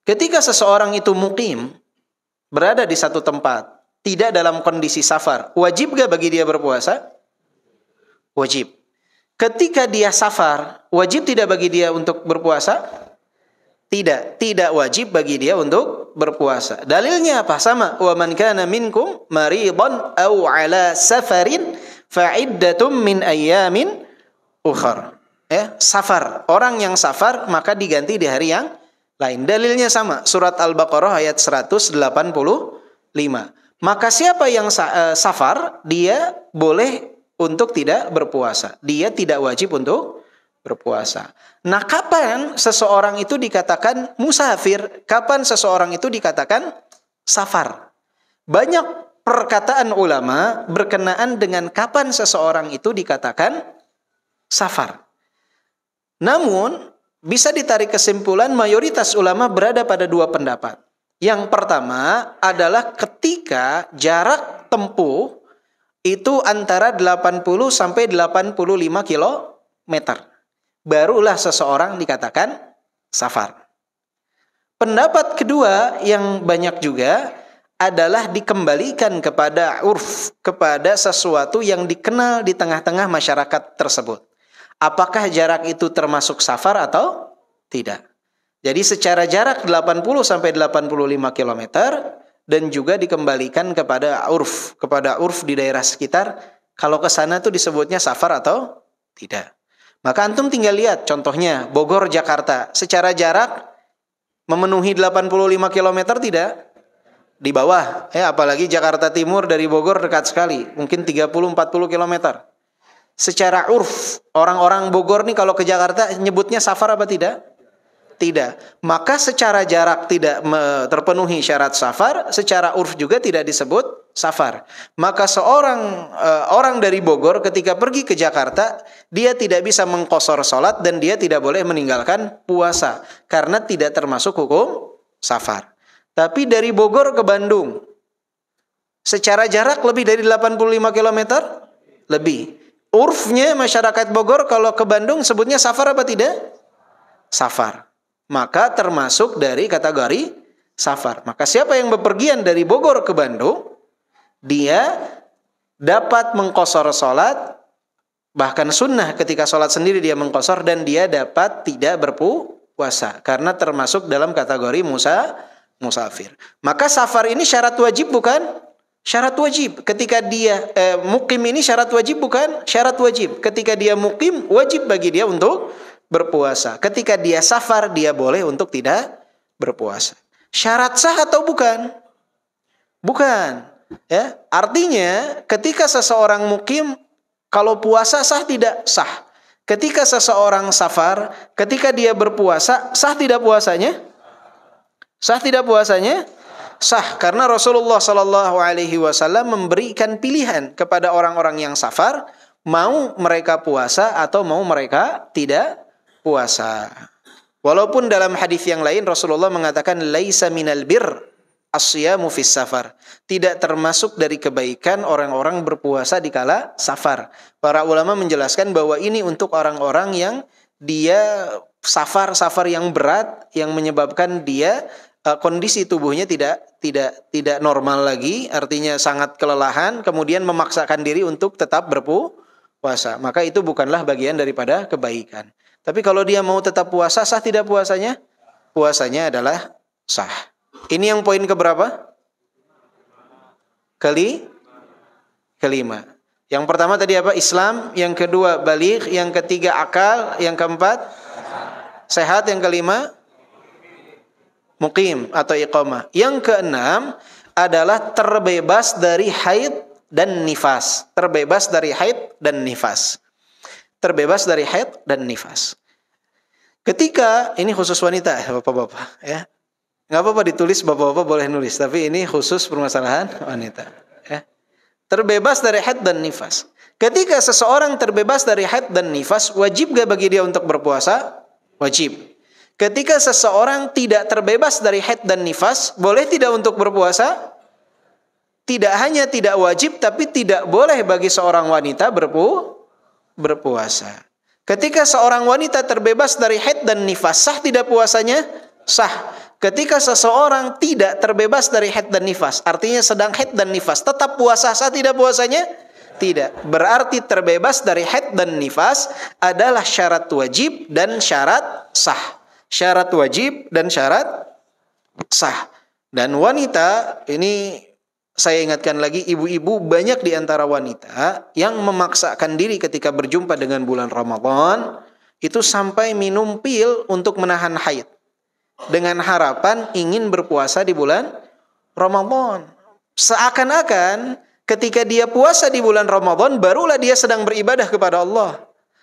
Ketika seseorang itu mukim, berada di satu tempat, tidak dalam kondisi safar, wajib gak bagi dia berpuasa? Wajib. Ketika dia safar, wajib tidak bagi dia untuk berpuasa? tidak tidak wajib bagi dia untuk berpuasa. Dalilnya apa? Sama. Wa man kana minkum maridan aw ala safarin fa iddatum min ayamin ukhar. Ya, safar. Orang yang safar maka diganti di hari yang lain. Dalilnya sama. Surat Al-Baqarah ayat 185. Maka siapa yang eh, safar dia boleh untuk tidak berpuasa. Dia tidak wajib untuk berpuasa. Nah, kapan seseorang itu dikatakan musafir? Kapan seseorang itu dikatakan safar? Banyak perkataan ulama berkenaan dengan kapan seseorang itu dikatakan safar. Namun, bisa ditarik kesimpulan mayoritas ulama berada pada dua pendapat. Yang pertama adalah ketika jarak tempuh itu antara 80 sampai 85 kilometer barulah seseorang dikatakan safar. Pendapat kedua yang banyak juga adalah dikembalikan kepada urf, kepada sesuatu yang dikenal di tengah-tengah masyarakat tersebut. Apakah jarak itu termasuk safar atau tidak? Jadi secara jarak 80 sampai 85 km dan juga dikembalikan kepada urf, kepada urf di daerah sekitar kalau ke sana tuh disebutnya safar atau tidak. Maka antum tinggal lihat contohnya Bogor Jakarta secara jarak memenuhi 85 km tidak di bawah ya apalagi Jakarta Timur dari Bogor dekat sekali mungkin 30 40 km. Secara urf orang-orang Bogor nih kalau ke Jakarta nyebutnya safar apa tidak? Tidak. Maka secara jarak tidak terpenuhi syarat safar, secara urf juga tidak disebut safar. Maka seorang uh, orang dari Bogor ketika pergi ke Jakarta, dia tidak bisa mengkosor sholat dan dia tidak boleh meninggalkan puasa karena tidak termasuk hukum safar. Tapi dari Bogor ke Bandung, secara jarak lebih dari 85 km lebih. Urfnya masyarakat Bogor kalau ke Bandung sebutnya safar apa tidak? Safar. Maka termasuk dari kategori safar. Maka siapa yang bepergian dari Bogor ke Bandung dia dapat mengkosor sholat bahkan sunnah ketika sholat sendiri dia mengkosor dan dia dapat tidak berpuasa karena termasuk dalam kategori musa musafir maka safar ini syarat wajib bukan syarat wajib ketika dia eh, mukim ini syarat wajib bukan syarat wajib ketika dia mukim wajib bagi dia untuk berpuasa ketika dia safar dia boleh untuk tidak berpuasa syarat sah atau bukan bukan Ya, artinya ketika seseorang mukim kalau puasa sah tidak sah. Ketika seseorang safar, ketika dia berpuasa, sah tidak puasanya? Sah tidak puasanya? Sah karena Rasulullah Shallallahu Alaihi Wasallam memberikan pilihan kepada orang-orang yang safar mau mereka puasa atau mau mereka tidak puasa. Walaupun dalam hadis yang lain Rasulullah mengatakan laisa minal bir asyamu fis safar. Tidak termasuk dari kebaikan orang-orang berpuasa di kala safar. Para ulama menjelaskan bahwa ini untuk orang-orang yang dia safar-safar yang berat yang menyebabkan dia uh, kondisi tubuhnya tidak tidak tidak normal lagi, artinya sangat kelelahan, kemudian memaksakan diri untuk tetap berpuasa. Maka itu bukanlah bagian daripada kebaikan. Tapi kalau dia mau tetap puasa, sah tidak puasanya? Puasanya adalah sah. Ini yang poin keberapa? Kali kelima. Yang pertama tadi apa? Islam, yang kedua balik, yang ketiga akal, yang keempat sehat, yang kelima mukim atau iqoma. Yang keenam adalah terbebas dari haid dan nifas. Terbebas dari haid dan nifas. Terbebas dari haid dan nifas. Ketika ini khusus wanita, ya, Bapak-bapak ya. Nggak apa-apa ditulis bapak-bapak boleh nulis, tapi ini khusus permasalahan wanita. Ya. Terbebas dari haid dan nifas. Ketika seseorang terbebas dari haid dan nifas, wajib gak bagi dia untuk berpuasa? Wajib. Ketika seseorang tidak terbebas dari haid dan nifas, boleh tidak untuk berpuasa? Tidak hanya tidak wajib, tapi tidak boleh bagi seorang wanita berpu berpuasa. Ketika seorang wanita terbebas dari haid dan nifas, sah tidak puasanya? Sah. Ketika seseorang tidak terbebas dari head dan nifas, artinya sedang head dan nifas, tetap puasa Saat tidak puasanya? Tidak. Berarti terbebas dari head dan nifas adalah syarat wajib dan syarat sah. Syarat wajib dan syarat sah. Dan wanita ini saya ingatkan lagi ibu-ibu banyak di antara wanita yang memaksakan diri ketika berjumpa dengan bulan Ramadan itu sampai minum pil untuk menahan haid dengan harapan ingin berpuasa di bulan Ramadan. Seakan-akan ketika dia puasa di bulan Ramadan barulah dia sedang beribadah kepada Allah.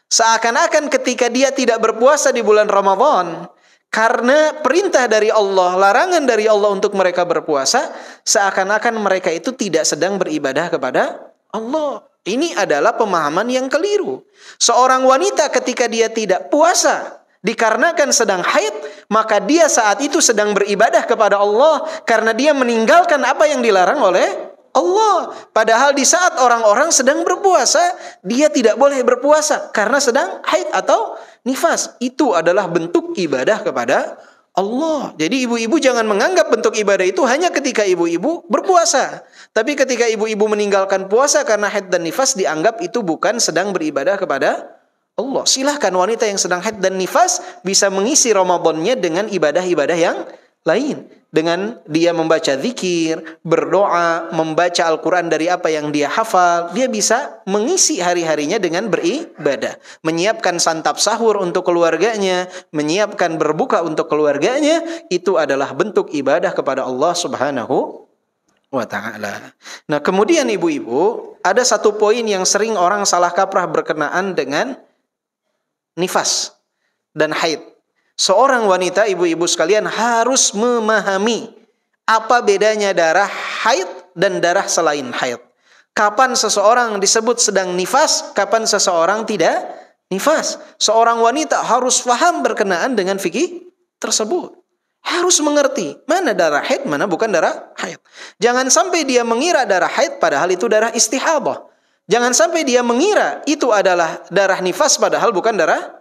Seakan-akan ketika dia tidak berpuasa di bulan Ramadan karena perintah dari Allah, larangan dari Allah untuk mereka berpuasa, seakan-akan mereka itu tidak sedang beribadah kepada Allah. Ini adalah pemahaman yang keliru. Seorang wanita ketika dia tidak puasa Dikarenakan sedang haid, maka dia saat itu sedang beribadah kepada Allah karena dia meninggalkan apa yang dilarang oleh Allah. Padahal di saat orang-orang sedang berpuasa, dia tidak boleh berpuasa karena sedang haid atau nifas. Itu adalah bentuk ibadah kepada Allah. Jadi ibu-ibu jangan menganggap bentuk ibadah itu hanya ketika ibu-ibu berpuasa. Tapi ketika ibu-ibu meninggalkan puasa karena haid dan nifas dianggap itu bukan sedang beribadah kepada Allah. Silahkan wanita yang sedang haid dan nifas bisa mengisi Ramadannya dengan ibadah-ibadah yang lain. Dengan dia membaca zikir, berdoa, membaca Al-Quran dari apa yang dia hafal. Dia bisa mengisi hari-harinya dengan beribadah. Menyiapkan santap sahur untuk keluarganya. Menyiapkan berbuka untuk keluarganya. Itu adalah bentuk ibadah kepada Allah subhanahu wa ta'ala. Nah kemudian ibu-ibu, ada satu poin yang sering orang salah kaprah berkenaan dengan nifas dan haid. Seorang wanita, ibu-ibu sekalian harus memahami apa bedanya darah haid dan darah selain haid. Kapan seseorang disebut sedang nifas, kapan seseorang tidak nifas. Seorang wanita harus paham berkenaan dengan fikih tersebut. Harus mengerti mana darah haid, mana bukan darah haid. Jangan sampai dia mengira darah haid padahal itu darah istihabah. Jangan sampai dia mengira itu adalah darah nifas padahal bukan darah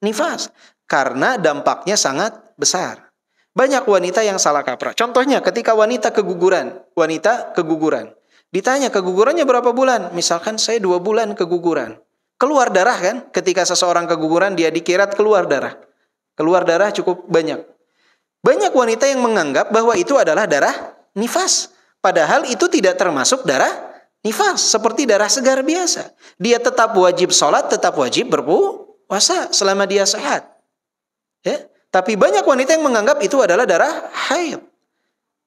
nifas. Karena dampaknya sangat besar. Banyak wanita yang salah kaprah. Contohnya ketika wanita keguguran. Wanita keguguran. Ditanya kegugurannya berapa bulan? Misalkan saya dua bulan keguguran. Keluar darah kan? Ketika seseorang keguguran dia dikirat keluar darah. Keluar darah cukup banyak. Banyak wanita yang menganggap bahwa itu adalah darah nifas. Padahal itu tidak termasuk darah nifas seperti darah segar biasa. Dia tetap wajib sholat, tetap wajib berpuasa selama dia sehat. Ya. Tapi banyak wanita yang menganggap itu adalah darah haid.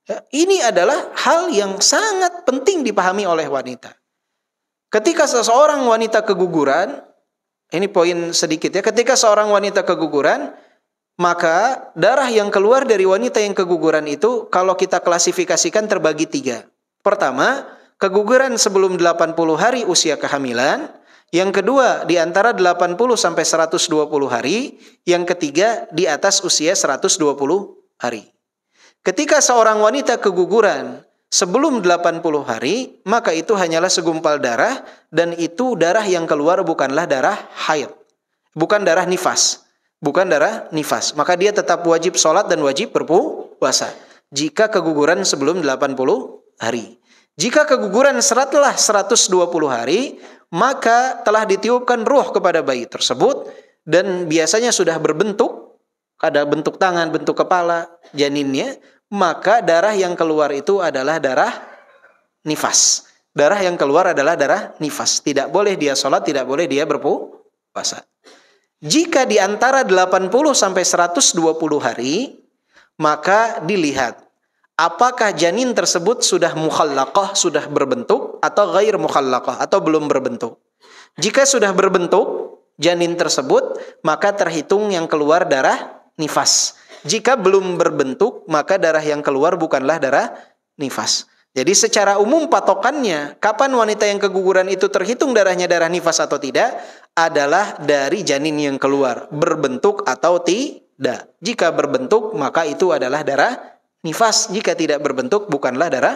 Ya. Ini adalah hal yang sangat penting dipahami oleh wanita. Ketika seseorang wanita keguguran, ini poin sedikit ya. Ketika seorang wanita keguguran, maka darah yang keluar dari wanita yang keguguran itu, kalau kita klasifikasikan terbagi tiga. Pertama, keguguran sebelum 80 hari usia kehamilan, yang kedua di antara 80 sampai 120 hari, yang ketiga di atas usia 120 hari. Ketika seorang wanita keguguran sebelum 80 hari, maka itu hanyalah segumpal darah dan itu darah yang keluar bukanlah darah haid. Bukan darah nifas. Bukan darah nifas. Maka dia tetap wajib sholat dan wajib berpuasa jika keguguran sebelum 80 hari. Jika keguguran seratlah 120 hari, maka telah ditiupkan ruh kepada bayi tersebut dan biasanya sudah berbentuk ada bentuk tangan, bentuk kepala, janinnya, maka darah yang keluar itu adalah darah nifas. Darah yang keluar adalah darah nifas. Tidak boleh dia sholat, tidak boleh dia berpuasa. Jika di antara 80 sampai 120 hari, maka dilihat apakah janin tersebut sudah mukhallaqah, sudah berbentuk atau ghair mukhallaqah atau belum berbentuk. Jika sudah berbentuk janin tersebut, maka terhitung yang keluar darah nifas. Jika belum berbentuk, maka darah yang keluar bukanlah darah nifas. Jadi secara umum patokannya kapan wanita yang keguguran itu terhitung darahnya darah nifas atau tidak adalah dari janin yang keluar berbentuk atau tidak. Jika berbentuk maka itu adalah darah nifas jika tidak berbentuk bukanlah darah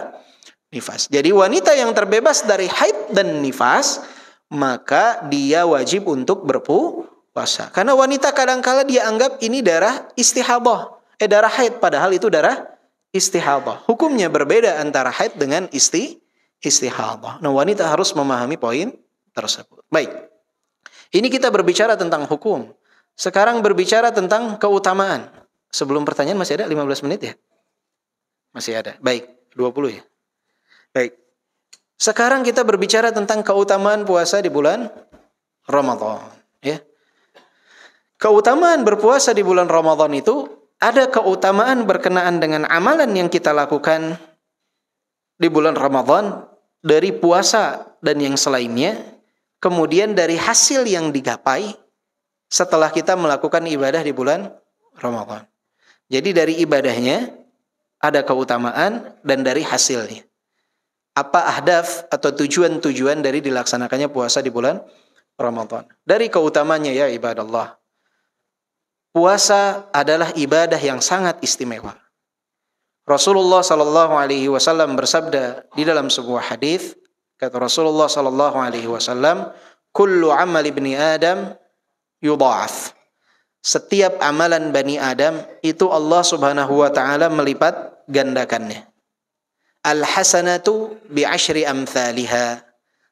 nifas. Jadi wanita yang terbebas dari haid dan nifas maka dia wajib untuk berpuasa. Karena wanita kadangkala dia anggap ini darah istihaboh, eh darah haid padahal itu darah istihaboh. Hukumnya berbeda antara haid dengan isti istihaboh. Nah, wanita harus memahami poin tersebut. Baik. Ini kita berbicara tentang hukum. Sekarang berbicara tentang keutamaan. Sebelum pertanyaan masih ada 15 menit ya? Masih ada. Baik, 20 ya. Baik. Sekarang kita berbicara tentang keutamaan puasa di bulan Ramadan, ya. Keutamaan berpuasa di bulan Ramadan itu ada keutamaan berkenaan dengan amalan yang kita lakukan di bulan Ramadan dari puasa dan yang selainnya, kemudian dari hasil yang digapai setelah kita melakukan ibadah di bulan Ramadan. Jadi dari ibadahnya ada keutamaan dan dari hasilnya. Apa ahdaf atau tujuan-tujuan dari dilaksanakannya puasa di bulan Ramadan? Dari keutamanya ya ibadah Allah. Puasa adalah ibadah yang sangat istimewa. Rasulullah Shallallahu Alaihi Wasallam bersabda di dalam sebuah hadis kata Rasulullah Shallallahu Alaihi Wasallam, "Kullu amal ibni Adam yudhaf." setiap amalan Bani Adam itu Allah Subhanahu wa taala melipat gandakannya. Al hasanatu bi asyri amthaliha.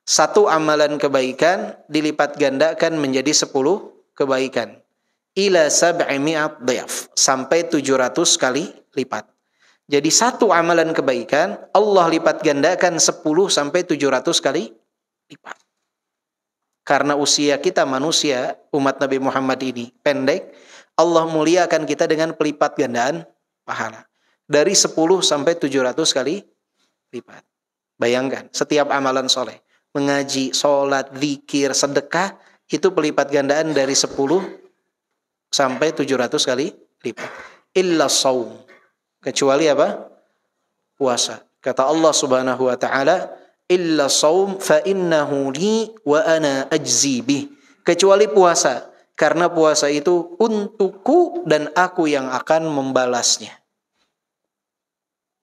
Satu amalan kebaikan dilipat gandakan menjadi sepuluh kebaikan. Ila sab'imi'at dhiyaf. Sampai 700 kali lipat. Jadi satu amalan kebaikan Allah lipat gandakan sepuluh sampai tujuh ratus kali lipat karena usia kita manusia umat Nabi Muhammad ini pendek, Allah muliakan kita dengan pelipat gandaan pahala. Dari 10 sampai 700 kali lipat. Bayangkan, setiap amalan soleh. Mengaji, sholat, zikir, sedekah, itu pelipat gandaan dari 10 sampai 700 kali lipat. Illa saum. Kecuali apa? Puasa. Kata Allah subhanahu wa ta'ala, illa saum fa innahu li wa ana ajzi bih. Kecuali puasa, karena puasa itu untukku dan aku yang akan membalasnya.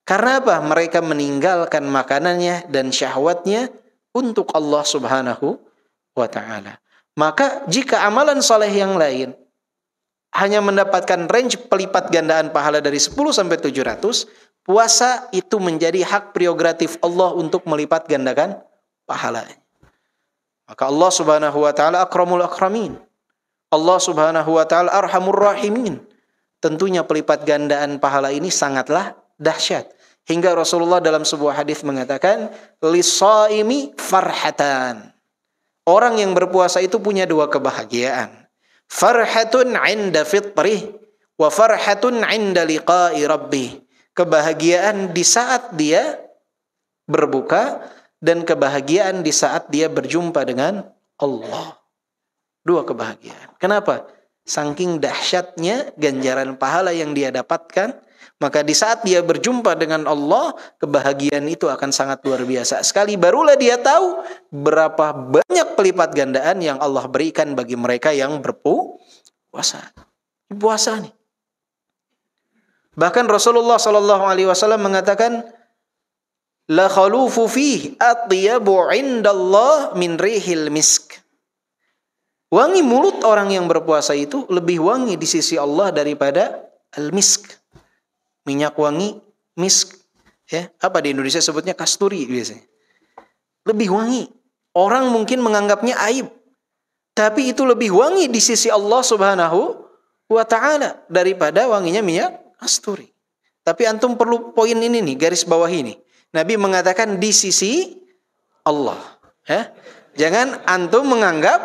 Karena apa? Mereka meninggalkan makanannya dan syahwatnya untuk Allah Subhanahu wa taala. Maka jika amalan soleh yang lain hanya mendapatkan range pelipat gandaan pahala dari 10 sampai 700, puasa itu menjadi hak prerogatif Allah untuk melipat gandakan pahalanya. Maka Allah Subhanahu wa taala akramul akramin. Allah Subhanahu wa taala arhamur rahimin. Tentunya pelipat gandaan pahala ini sangatlah dahsyat. Hingga Rasulullah dalam sebuah hadis mengatakan, "Lisaimi farhatan." Orang yang berpuasa itu punya dua kebahagiaan. Farhatun 'inda fitrih wa farhatun 'inda liqa'i rabbih kebahagiaan di saat dia berbuka dan kebahagiaan di saat dia berjumpa dengan Allah. Dua kebahagiaan. Kenapa? Saking dahsyatnya ganjaran pahala yang dia dapatkan, maka di saat dia berjumpa dengan Allah, kebahagiaan itu akan sangat luar biasa. Sekali barulah dia tahu berapa banyak pelipat gandaan yang Allah berikan bagi mereka yang berpuasa. Puasa nih. Bahkan Rasulullah sallallahu alaihi wasallam mengatakan la khalufu fihi atyabu indallah min rihil misk. Wangi mulut orang yang berpuasa itu lebih wangi di sisi Allah daripada al-misk. Minyak wangi misk ya, apa di Indonesia sebutnya kasturi biasanya. Lebih wangi. Orang mungkin menganggapnya aib. Tapi itu lebih wangi di sisi Allah Subhanahu wa taala daripada wanginya minyak Asturi. Tapi antum perlu poin ini nih, garis bawah ini. Nabi mengatakan di sisi Allah. Ya. Jangan antum menganggap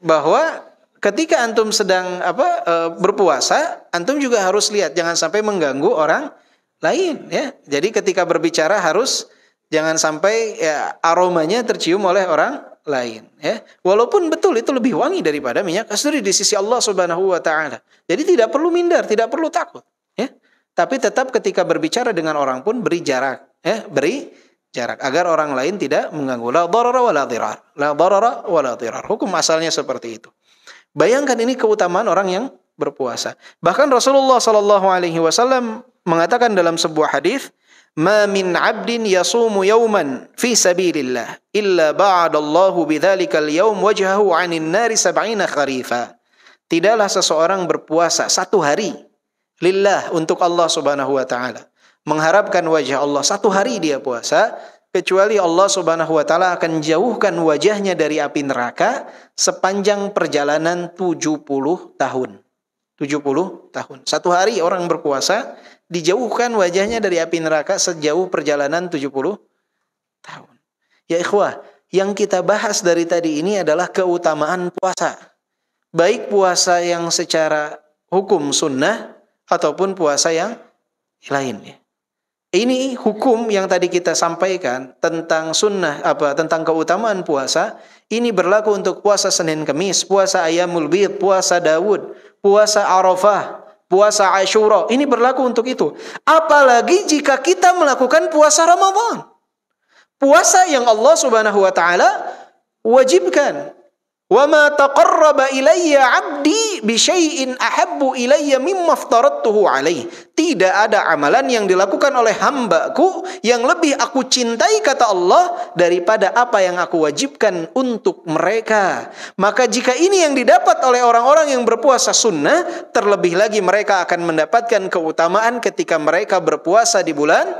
bahwa ketika antum sedang apa e, berpuasa, antum juga harus lihat jangan sampai mengganggu orang lain ya. Jadi ketika berbicara harus jangan sampai ya, aromanya tercium oleh orang lain ya. Walaupun betul itu lebih wangi daripada minyak kasturi di sisi Allah Subhanahu wa taala. Jadi tidak perlu minder, tidak perlu takut. Ya. Tapi tetap ketika berbicara dengan orang pun beri jarak, ya, beri jarak agar orang lain tidak mengganggu. La darara wa la dirar. La darara wa la dirar. Hukum asalnya seperti itu. Bayangkan ini keutamaan orang yang berpuasa. Bahkan Rasulullah Shallallahu alaihi wasallam mengatakan dalam sebuah hadis, "Ma min 'abdin yasumu yawman fi sabilillah illa ba'adallahu bidzalikal yawm wajhahu 'anil nari sab'ina kharifa." Tidaklah seseorang berpuasa satu hari Lillah untuk Allah Subhanahu wa taala. Mengharapkan wajah Allah. Satu hari dia puasa, kecuali Allah Subhanahu wa taala akan jauhkan wajahnya dari api neraka sepanjang perjalanan 70 tahun. 70 tahun. Satu hari orang berpuasa dijauhkan wajahnya dari api neraka sejauh perjalanan 70 tahun. Ya ikhwah, yang kita bahas dari tadi ini adalah keutamaan puasa. Baik puasa yang secara hukum sunnah ataupun puasa yang lain ya. Ini hukum yang tadi kita sampaikan tentang sunnah apa tentang keutamaan puasa ini berlaku untuk puasa Senin Kamis, puasa Ayamul Bid, puasa Dawud, puasa Arafah, puasa Ashura. Ini berlaku untuk itu. Apalagi jika kita melakukan puasa Ramadan. Puasa yang Allah Subhanahu wa taala wajibkan Wa ma taqarraba ilayya Tidak ada amalan yang dilakukan oleh hambaku yang lebih aku cintai kata Allah daripada apa yang aku wajibkan untuk mereka. Maka jika ini yang didapat oleh orang-orang yang berpuasa sunnah, terlebih lagi mereka akan mendapatkan keutamaan ketika mereka berpuasa di bulan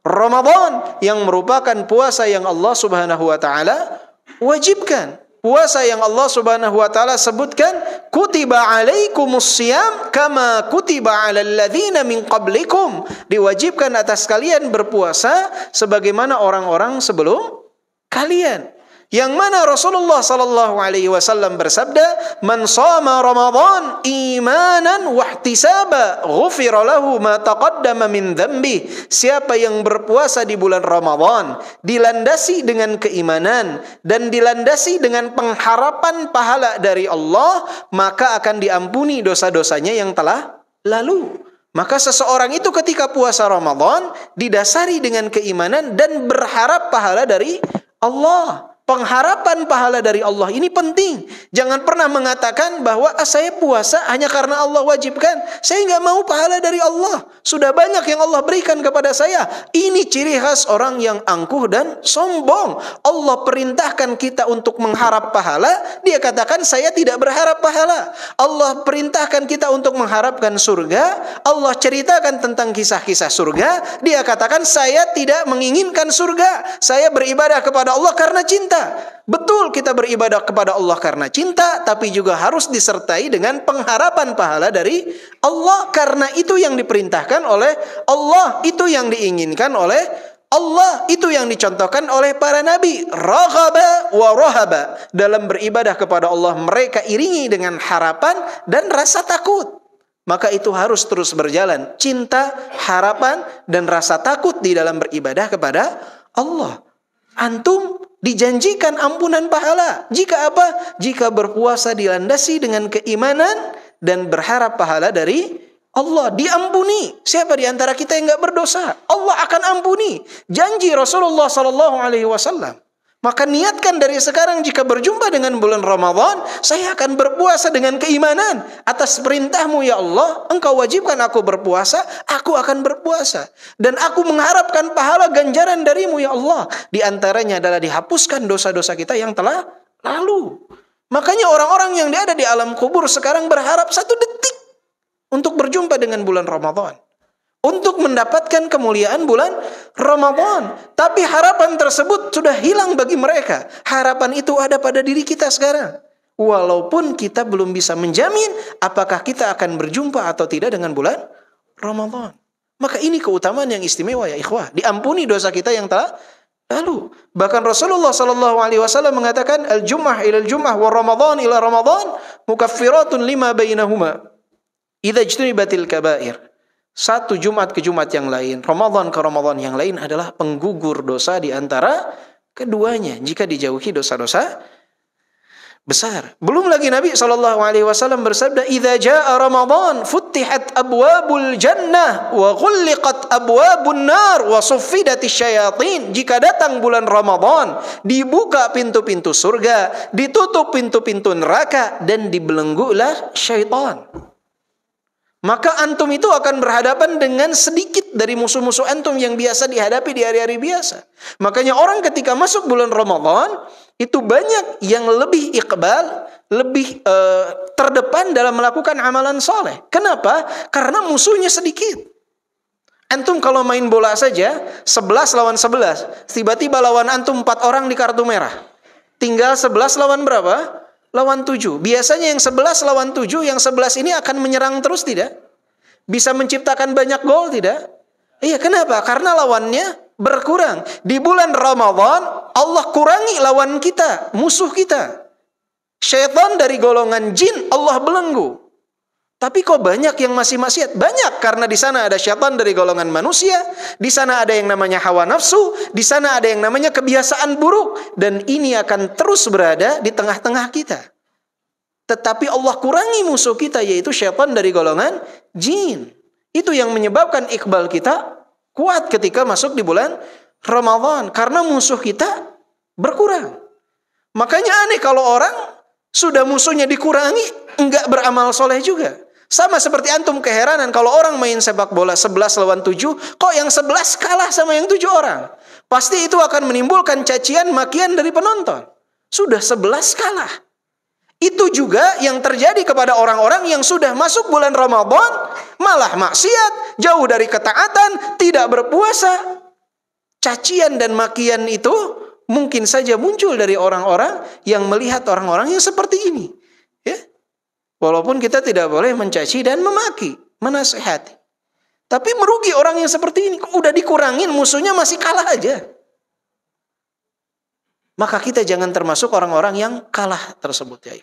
Ramadan yang merupakan puasa yang Allah Subhanahu wa taala wajibkan puasa yang Allah Subhanahu wa taala sebutkan kutiba alaikumus siyam kama kutiba alal ladzina min qablikum diwajibkan atas kalian berpuasa sebagaimana orang-orang sebelum kalian yang mana Rasulullah sallallahu alaihi wasallam bersabda, "Man sama Ramadan imanan wahtisaba, ghufira lahu ma taqaddama min dhanbi." Siapa yang berpuasa di bulan Ramadan dilandasi dengan keimanan dan dilandasi dengan pengharapan pahala dari Allah, maka akan diampuni dosa-dosanya yang telah lalu. Maka seseorang itu ketika puasa Ramadan didasari dengan keimanan dan berharap pahala dari Allah pengharapan pahala dari Allah ini penting. Jangan pernah mengatakan bahwa ah, saya puasa hanya karena Allah wajibkan. Saya nggak mau pahala dari Allah. Sudah banyak yang Allah berikan kepada saya. Ini ciri khas orang yang angkuh dan sombong. Allah perintahkan kita untuk mengharap pahala. Dia katakan saya tidak berharap pahala. Allah perintahkan kita untuk mengharapkan surga. Allah ceritakan tentang kisah-kisah surga. Dia katakan saya tidak menginginkan surga. Saya beribadah kepada Allah karena cinta cinta. Betul kita beribadah kepada Allah karena cinta, tapi juga harus disertai dengan pengharapan pahala dari Allah karena itu yang diperintahkan oleh Allah, itu yang diinginkan oleh Allah itu yang dicontohkan oleh para nabi raghaba wa rahaba dalam beribadah kepada Allah mereka iringi dengan harapan dan rasa takut maka itu harus terus berjalan cinta harapan dan rasa takut di dalam beribadah kepada Allah antum dijanjikan ampunan pahala. Jika apa? Jika berpuasa dilandasi dengan keimanan dan berharap pahala dari Allah diampuni. Siapa di antara kita yang nggak berdosa? Allah akan ampuni. Janji Rasulullah Sallallahu Alaihi Wasallam. Maka niatkan dari sekarang jika berjumpa dengan bulan Ramadan, saya akan berpuasa dengan keimanan. Atas perintahmu ya Allah, engkau wajibkan aku berpuasa, aku akan berpuasa. Dan aku mengharapkan pahala ganjaran darimu ya Allah. Di antaranya adalah dihapuskan dosa-dosa kita yang telah lalu. Makanya orang-orang yang ada di alam kubur sekarang berharap satu detik untuk berjumpa dengan bulan Ramadan untuk mendapatkan kemuliaan bulan Ramadan. Tapi harapan tersebut sudah hilang bagi mereka. Harapan itu ada pada diri kita sekarang. Walaupun kita belum bisa menjamin apakah kita akan berjumpa atau tidak dengan bulan Ramadan. Maka ini keutamaan yang istimewa ya ikhwah. Diampuni dosa kita yang telah lalu. Bahkan Rasulullah Shallallahu Alaihi Wasallam mengatakan al jumah ila jumah wa Ramadan ila Ramadan mukaffiratun lima bainahuma. Idza jtunibatil kabair satu Jumat ke Jumat yang lain, Ramadan ke Ramadan yang lain adalah penggugur dosa di antara keduanya jika dijauhi dosa-dosa besar. Belum lagi Nabi Shallallahu alaihi wasallam bersabda, "Idza jaa Ramadan, futtihat abwabul jannah wa ghulliqat abwabun nar wa suffidatish syayatin." Jika datang bulan Ramadan, dibuka pintu-pintu surga, ditutup pintu-pintu neraka dan dibelenggulah syaitan maka antum itu akan berhadapan dengan sedikit dari musuh-musuh antum yang biasa dihadapi di hari-hari biasa. Makanya orang ketika masuk bulan Ramadan itu banyak yang lebih iqbal, lebih uh, terdepan dalam melakukan amalan soleh. Kenapa? Karena musuhnya sedikit. Antum kalau main bola saja 11 lawan 11, tiba-tiba lawan antum 4 orang di kartu merah. Tinggal 11 lawan berapa? lawan tujuh Biasanya yang sebelas lawan tujuh yang sebelas ini akan menyerang terus tidak? Bisa menciptakan banyak gol tidak? Iya, kenapa? Karena lawannya berkurang. Di bulan Ramadan, Allah kurangi lawan kita, musuh kita. Syaitan dari golongan jin, Allah belenggu. Tapi kok banyak yang masih maksiat? Banyak karena di sana ada syaitan dari golongan manusia, di sana ada yang namanya hawa nafsu, di sana ada yang namanya kebiasaan buruk dan ini akan terus berada di tengah-tengah kita. Tetapi Allah kurangi musuh kita yaitu syaitan dari golongan jin. Itu yang menyebabkan iqbal kita kuat ketika masuk di bulan Ramadan karena musuh kita berkurang. Makanya aneh kalau orang sudah musuhnya dikurangi, enggak beramal soleh juga. Sama seperti antum keheranan kalau orang main sepak bola 11 lawan 7, kok yang 11 kalah sama yang 7 orang? Pasti itu akan menimbulkan cacian makian dari penonton. Sudah 11 kalah. Itu juga yang terjadi kepada orang-orang yang sudah masuk bulan Ramadan, malah maksiat, jauh dari ketaatan, tidak berpuasa. Cacian dan makian itu mungkin saja muncul dari orang-orang yang melihat orang-orang yang seperti ini Walaupun kita tidak boleh mencaci dan memaki, menasehati. Tapi merugi orang yang seperti ini. Udah dikurangin musuhnya masih kalah aja. Maka kita jangan termasuk orang-orang yang kalah tersebut ya.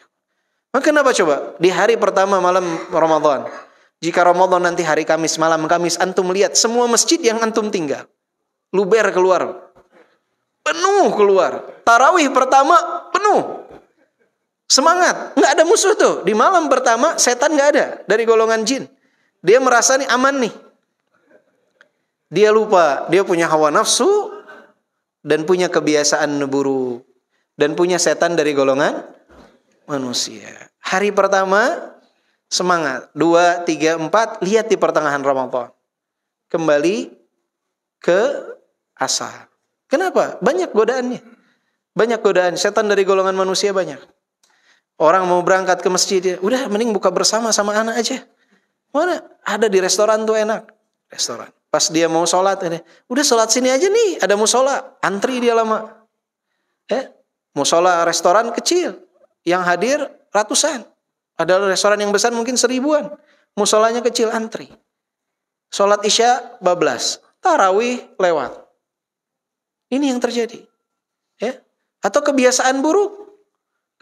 Maka kenapa coba di hari pertama malam Ramadan. Jika Ramadan nanti hari Kamis malam Kamis antum lihat semua masjid yang antum tinggal. Luber keluar. Penuh keluar. Tarawih pertama penuh. Semangat, nggak ada musuh tuh. Di malam pertama setan nggak ada dari golongan jin. Dia merasa nih aman nih. Dia lupa, dia punya hawa nafsu dan punya kebiasaan neburu dan punya setan dari golongan manusia. Hari pertama semangat, dua, tiga, empat, lihat di pertengahan Ramadan kembali ke asal. Kenapa? Banyak godaannya. Banyak godaan. Setan dari golongan manusia banyak. Orang mau berangkat ke masjid, ya, udah mending buka bersama sama anak aja. Mana ada di restoran tuh enak. Restoran. Pas dia mau sholat, ini, udah sholat sini aja nih, ada musola, antri dia lama. eh musola restoran kecil, yang hadir ratusan. Ada restoran yang besar mungkin seribuan. Musolanya kecil antri. Sholat isya bablas, tarawih lewat. Ini yang terjadi. Ya. Atau kebiasaan buruk,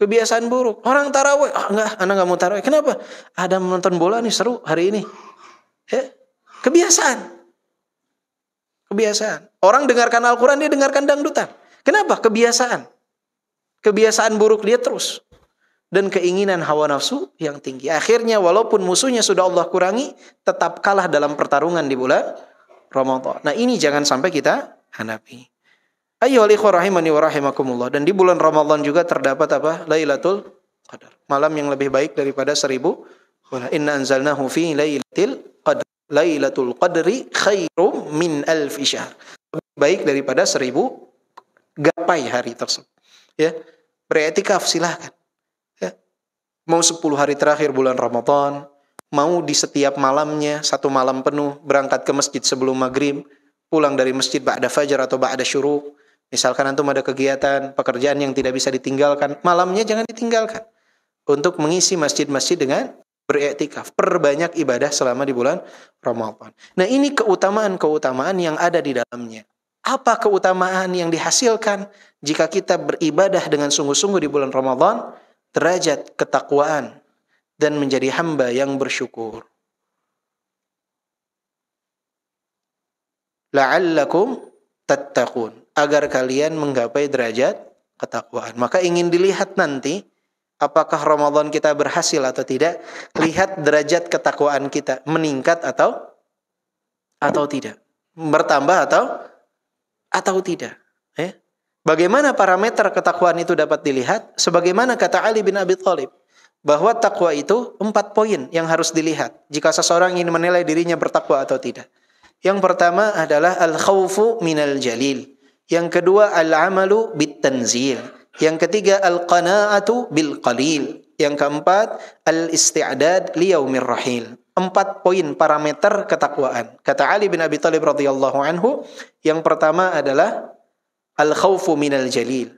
kebiasaan buruk. Orang taraweh, ah enggak, anak nggak mau taraweh. Kenapa? Ada menonton bola nih seru hari ini. Eh, kebiasaan. Kebiasaan. Orang dengarkan Al-Quran, dia dengarkan dangdutan. Kenapa? Kebiasaan. Kebiasaan buruk dia terus. Dan keinginan hawa nafsu yang tinggi. Akhirnya walaupun musuhnya sudah Allah kurangi, tetap kalah dalam pertarungan di bulan Ramadan. Nah ini jangan sampai kita hadapi rahimani rahimakumullah. Dan di bulan Ramadan juga terdapat apa? Lailatul Qadar. Malam yang lebih baik daripada seribu. Inna anzalnahu fi lailatil qadar. Lailatul qadri khairum min alf syahr. Lebih baik daripada seribu gapai hari tersebut. Ya. Beretikaf silahkan. Ya. Mau sepuluh hari terakhir bulan Ramadan, mau di setiap malamnya, satu malam penuh, berangkat ke masjid sebelum maghrib, pulang dari masjid ba'da fajar atau ba'da syuruk, Misalkan antum ada kegiatan, pekerjaan yang tidak bisa ditinggalkan, malamnya jangan ditinggalkan untuk mengisi masjid-masjid dengan beriktikaf, perbanyak ibadah selama di bulan Ramadan. Nah, ini keutamaan-keutamaan yang ada di dalamnya. Apa keutamaan yang dihasilkan jika kita beribadah dengan sungguh-sungguh di bulan Ramadan? Derajat ketakwaan dan menjadi hamba yang bersyukur. La'allakum tattaqun agar kalian menggapai derajat ketakwaan. Maka ingin dilihat nanti apakah Ramadan kita berhasil atau tidak, lihat derajat ketakwaan kita meningkat atau atau tidak. Bertambah atau atau tidak, ya. Bagaimana parameter ketakwaan itu dapat dilihat? Sebagaimana kata Ali bin Abi Thalib bahwa takwa itu empat poin yang harus dilihat jika seseorang ingin menilai dirinya bertakwa atau tidak. Yang pertama adalah al khawfu minal jalil yang kedua al-amalu bitanzil. Yang ketiga al-qanaatu bil qalil. Yang keempat al-isti'dad liyaumir rahil. Empat poin parameter ketakwaan. Kata Ali bin Abi Thalib radhiyallahu anhu, yang pertama adalah al-khaufu minal jalil.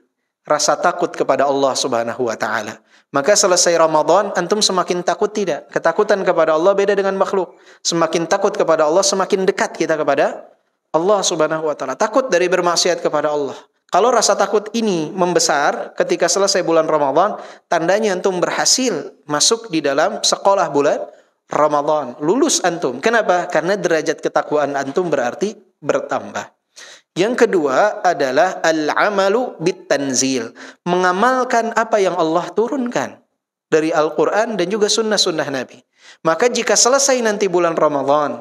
Rasa takut kepada Allah Subhanahu wa taala. Maka selesai Ramadan antum semakin takut tidak? Ketakutan kepada Allah beda dengan makhluk. Semakin takut kepada Allah semakin dekat kita kepada Allah Subhanahu wa taala, takut dari bermaksiat kepada Allah. Kalau rasa takut ini membesar ketika selesai bulan Ramadan, tandanya antum berhasil masuk di dalam sekolah bulan Ramadan. Lulus antum. Kenapa? Karena derajat ketakwaan antum berarti bertambah. Yang kedua adalah al-amalu bitanzil. Mengamalkan apa yang Allah turunkan dari Al-Quran dan juga sunnah-sunnah Nabi. Maka jika selesai nanti bulan Ramadan,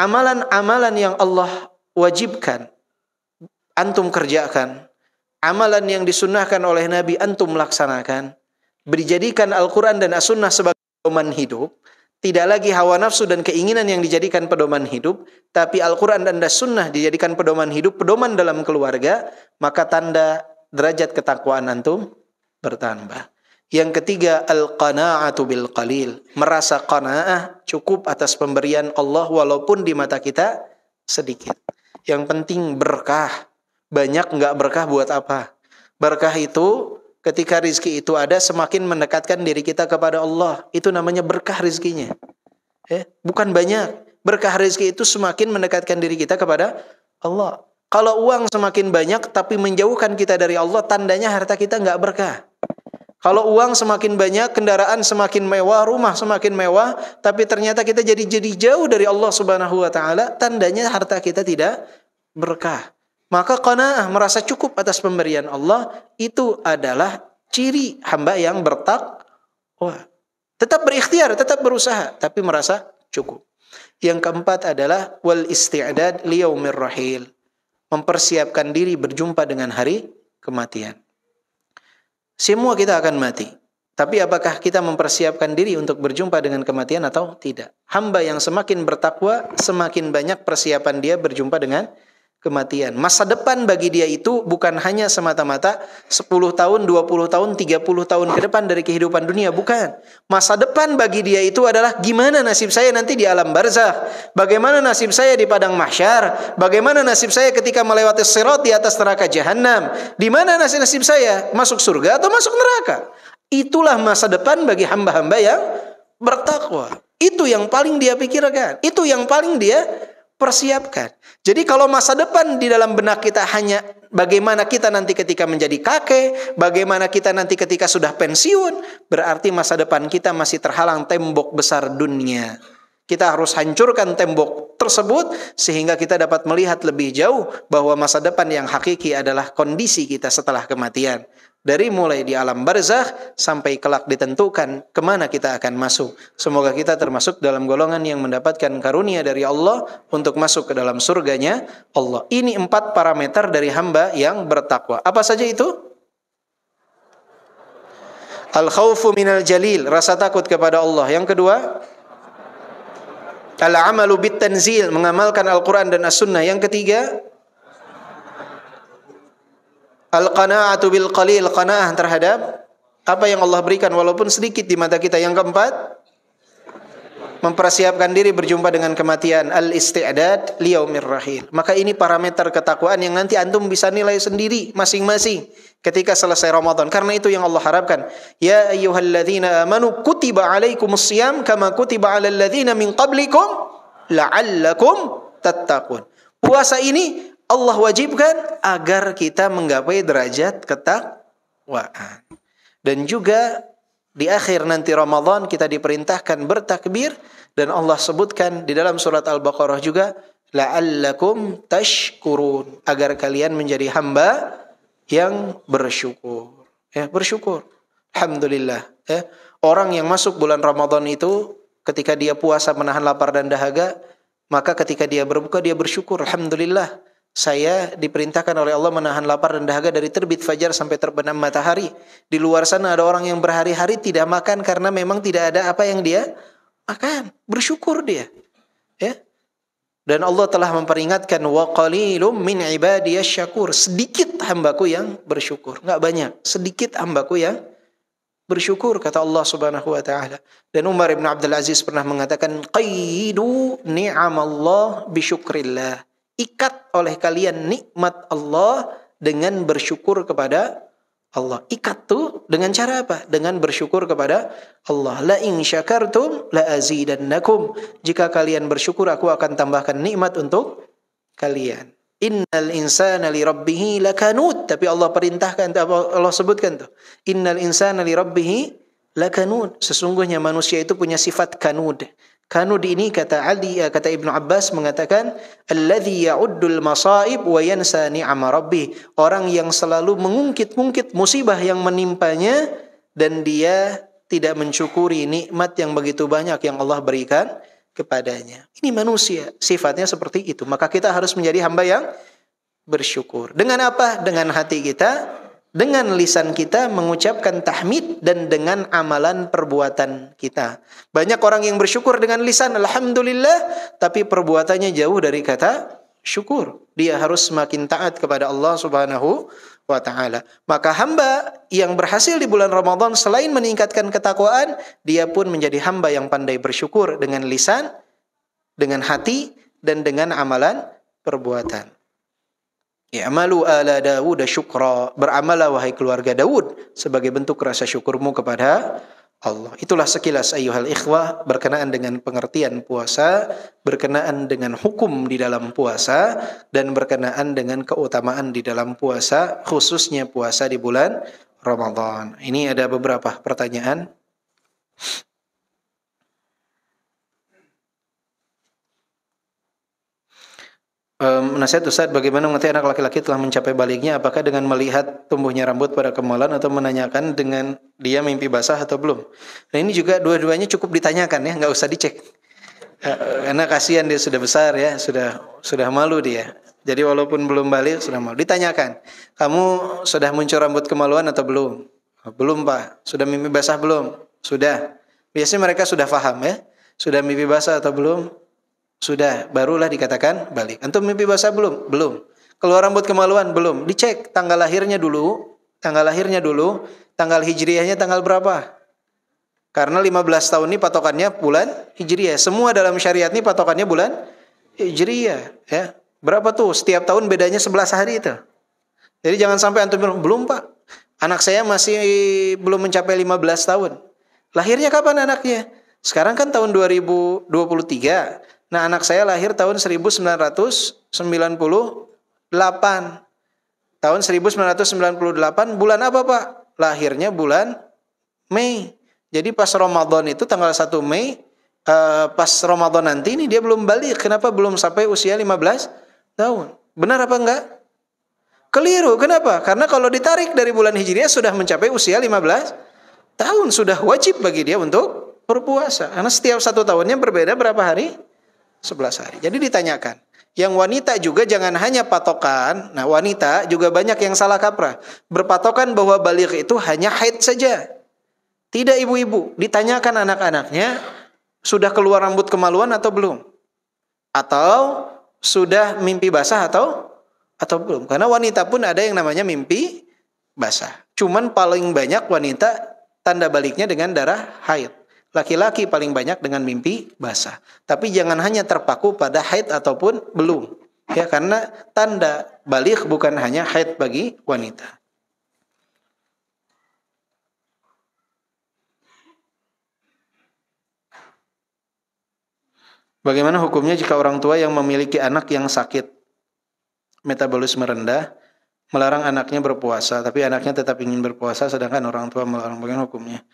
amalan-amalan yang Allah wajibkan antum kerjakan, amalan yang disunahkan oleh Nabi antum laksanakan, berjadikan Al-Quran dan As-Sunnah sebagai pedoman hidup, tidak lagi hawa nafsu dan keinginan yang dijadikan pedoman hidup, tapi Al-Quran dan As-Sunnah dijadikan pedoman hidup, pedoman dalam keluarga, maka tanda derajat ketakwaan antum bertambah. Yang ketiga, al-qana'atu bil qalil. Merasa qana'ah cukup atas pemberian Allah walaupun di mata kita sedikit. Yang penting berkah. Banyak nggak berkah buat apa? Berkah itu ketika rizki itu ada semakin mendekatkan diri kita kepada Allah. Itu namanya berkah rizkinya. Eh, bukan banyak. Berkah rizki itu semakin mendekatkan diri kita kepada Allah. Kalau uang semakin banyak tapi menjauhkan kita dari Allah, tandanya harta kita nggak berkah. Kalau uang semakin banyak, kendaraan semakin mewah, rumah semakin mewah, tapi ternyata kita jadi jadi jauh dari Allah Subhanahu wa taala, tandanya harta kita tidak berkah. Maka qanaah merasa cukup atas pemberian Allah itu adalah ciri hamba yang bertakwa. Tetap berikhtiar, tetap berusaha, tapi merasa cukup. Yang keempat adalah wal isti'dad liyaumir rahil. Mempersiapkan diri berjumpa dengan hari kematian. Semua kita akan mati. Tapi apakah kita mempersiapkan diri untuk berjumpa dengan kematian atau tidak? Hamba yang semakin bertakwa, semakin banyak persiapan dia berjumpa dengan kematian. Masa depan bagi dia itu bukan hanya semata-mata 10 tahun, 20 tahun, 30 tahun ke depan dari kehidupan dunia, bukan. Masa depan bagi dia itu adalah gimana nasib saya nanti di alam barzah, bagaimana nasib saya di padang mahsyar, bagaimana nasib saya ketika melewati sirat di atas neraka jahanam, di mana nasib-nasib saya masuk surga atau masuk neraka. Itulah masa depan bagi hamba-hamba yang bertakwa. Itu yang paling dia pikirkan, itu yang paling dia persiapkan. Jadi kalau masa depan di dalam benak kita hanya bagaimana kita nanti ketika menjadi kakek, bagaimana kita nanti ketika sudah pensiun, berarti masa depan kita masih terhalang tembok besar dunia. Kita harus hancurkan tembok tersebut sehingga kita dapat melihat lebih jauh bahwa masa depan yang hakiki adalah kondisi kita setelah kematian. Dari mulai di alam barzah sampai kelak ditentukan kemana kita akan masuk. Semoga kita termasuk dalam golongan yang mendapatkan karunia dari Allah untuk masuk ke dalam surganya Allah. Ini empat parameter dari hamba yang bertakwa. Apa saja itu? Al khawfu minal jalil, rasa takut kepada Allah. Yang kedua, Al amalu bit tanzil mengamalkan Al-Qur'an dan As-Sunnah. Yang ketiga al qanaatu bil qalil qanaah terhadap apa yang Allah berikan walaupun sedikit di mata kita. Yang keempat mempersiapkan diri berjumpa dengan kematian al isti'adat liyaumir rahil maka ini parameter ketakwaan yang nanti antum bisa nilai sendiri masing-masing ketika selesai Ramadan karena itu yang Allah harapkan ya ayyuhalladzina amanu kutiba alaikumus siyam kama kutiba alal ladzina min qablikum la'allakum tattaqun puasa ini Allah wajibkan agar kita menggapai derajat ketakwaan dan juga di akhir nanti Ramadan kita diperintahkan bertakbir dan Allah sebutkan di dalam surat Al-Baqarah juga la'allakum tashkurun agar kalian menjadi hamba yang bersyukur. Ya, bersyukur. Alhamdulillah, ya. Orang yang masuk bulan Ramadan itu ketika dia puasa menahan lapar dan dahaga, maka ketika dia berbuka dia bersyukur alhamdulillah saya diperintahkan oleh Allah menahan lapar dan dahaga dari terbit fajar sampai terbenam matahari. Di luar sana ada orang yang berhari-hari tidak makan karena memang tidak ada apa yang dia makan. Bersyukur dia. Ya. Dan Allah telah memperingatkan wa qalilum min ibadiyas syakur. Sedikit hambaku yang bersyukur. Enggak banyak, sedikit hambaku yang bersyukur kata Allah Subhanahu wa taala. Dan Umar bin Abdul Aziz pernah mengatakan qaidu ni'amallah bisyukrillah. Ikat oleh kalian nikmat Allah dengan bersyukur kepada Allah. Ikat tuh dengan cara apa? Dengan bersyukur kepada Allah. La in syakartum la azidannakum. Jika kalian bersyukur aku akan tambahkan nikmat untuk kalian. Innal insana li rabbihi lakanut. Tapi Allah perintahkan Allah sebutkan tuh. Innal insana li rabbihi lakanut. Sesungguhnya manusia itu punya sifat kanud. Kanud ini kata Ali eh, kata Ibnu Abbas mengatakan alladzi ya'uddul masaib wa yansa ni'ama rabbih. Orang yang selalu mengungkit-ungkit musibah yang menimpanya dan dia tidak mensyukuri nikmat yang begitu banyak yang Allah berikan kepadanya. Ini manusia, sifatnya seperti itu. Maka kita harus menjadi hamba yang bersyukur. Dengan apa? Dengan hati kita dengan lisan kita mengucapkan tahmid dan dengan amalan perbuatan kita. Banyak orang yang bersyukur dengan lisan alhamdulillah tapi perbuatannya jauh dari kata syukur. Dia harus semakin taat kepada Allah Subhanahu wa taala. Maka hamba yang berhasil di bulan Ramadan selain meningkatkan ketakwaan, dia pun menjadi hamba yang pandai bersyukur dengan lisan, dengan hati dan dengan amalan perbuatan. I'malu ala Dawud syukra. Beramalah wahai keluarga Dawud sebagai bentuk rasa syukurmu kepada Allah. Itulah sekilas ayuhal ikhwah berkenaan dengan pengertian puasa, berkenaan dengan hukum di dalam puasa dan berkenaan dengan keutamaan di dalam puasa, khususnya puasa di bulan Ramadan. Ini ada beberapa pertanyaan. Um, nasihat Ustaz bagaimana mengerti anak laki-laki telah mencapai baliknya apakah dengan melihat tumbuhnya rambut pada kemalan atau menanyakan dengan dia mimpi basah atau belum nah ini juga dua-duanya cukup ditanyakan ya nggak usah dicek eh, karena kasihan dia sudah besar ya sudah sudah malu dia jadi walaupun belum balik sudah malu ditanyakan kamu sudah muncul rambut kemaluan atau belum belum pak sudah mimpi basah belum sudah biasanya mereka sudah paham ya sudah mimpi basah atau belum sudah, barulah dikatakan balik. Antum mimpi basah belum? Belum. Keluar rambut kemaluan? Belum. Dicek tanggal lahirnya dulu, tanggal lahirnya dulu, tanggal hijriahnya tanggal berapa? Karena 15 tahun ini patokannya bulan hijriah. Semua dalam syariat ini patokannya bulan hijriah, ya. Berapa tuh? Setiap tahun bedanya 11 hari itu. Jadi jangan sampai antum bilang, belum pak, anak saya masih belum mencapai 15 tahun. Lahirnya kapan anaknya? Sekarang kan tahun 2023, Nah, anak saya lahir tahun 1998. Tahun 1998 bulan apa, Pak? Lahirnya bulan Mei. Jadi pas Ramadan itu tanggal 1 Mei eh, pas Ramadan nanti ini dia belum balik. Kenapa belum sampai usia 15 tahun? Benar apa enggak? Keliru. Kenapa? Karena kalau ditarik dari bulan Hijriah sudah mencapai usia 15 tahun sudah wajib bagi dia untuk berpuasa. Karena setiap satu tahunnya berbeda berapa hari? 11 hari. Jadi ditanyakan, yang wanita juga jangan hanya patokan. Nah, wanita juga banyak yang salah kaprah. Berpatokan bahwa balik itu hanya haid saja. Tidak ibu-ibu, ditanyakan anak-anaknya sudah keluar rambut kemaluan atau belum? Atau sudah mimpi basah atau atau belum? Karena wanita pun ada yang namanya mimpi basah. Cuman paling banyak wanita tanda baliknya dengan darah haid. Laki-laki paling banyak dengan mimpi basah. Tapi jangan hanya terpaku pada haid ataupun belum. Ya, karena tanda balik bukan hanya haid bagi wanita. Bagaimana hukumnya jika orang tua yang memiliki anak yang sakit metabolisme rendah melarang anaknya berpuasa tapi anaknya tetap ingin berpuasa sedangkan orang tua melarang bagaimana hukumnya?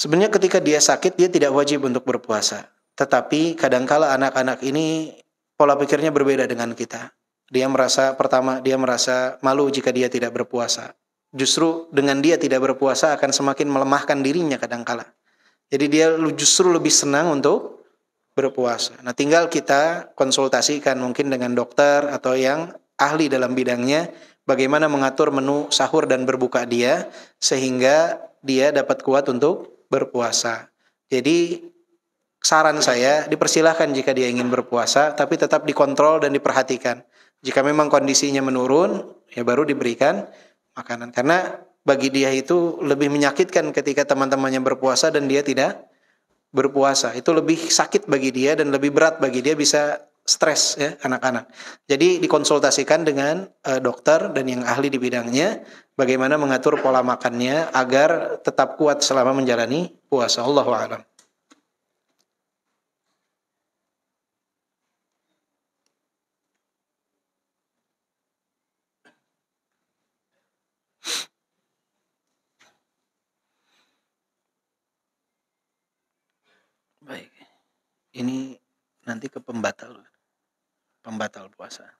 Sebenarnya ketika dia sakit dia tidak wajib untuk berpuasa. Tetapi kadangkala anak-anak ini pola pikirnya berbeda dengan kita. Dia merasa pertama dia merasa malu jika dia tidak berpuasa. Justru dengan dia tidak berpuasa akan semakin melemahkan dirinya kadangkala. Jadi dia justru lebih senang untuk berpuasa. Nah, tinggal kita konsultasikan mungkin dengan dokter atau yang ahli dalam bidangnya bagaimana mengatur menu sahur dan berbuka dia sehingga dia dapat kuat untuk berpuasa. Jadi saran saya dipersilahkan jika dia ingin berpuasa tapi tetap dikontrol dan diperhatikan. Jika memang kondisinya menurun ya baru diberikan makanan karena bagi dia itu lebih menyakitkan ketika teman-temannya berpuasa dan dia tidak berpuasa. Itu lebih sakit bagi dia dan lebih berat bagi dia bisa stres ya anak-anak. Jadi dikonsultasikan dengan uh, dokter dan yang ahli di bidangnya bagaimana mengatur pola makannya agar tetap kuat selama menjalani puasa Allah alam. Baik. Ini nanti ke pembatal pembatal puasa.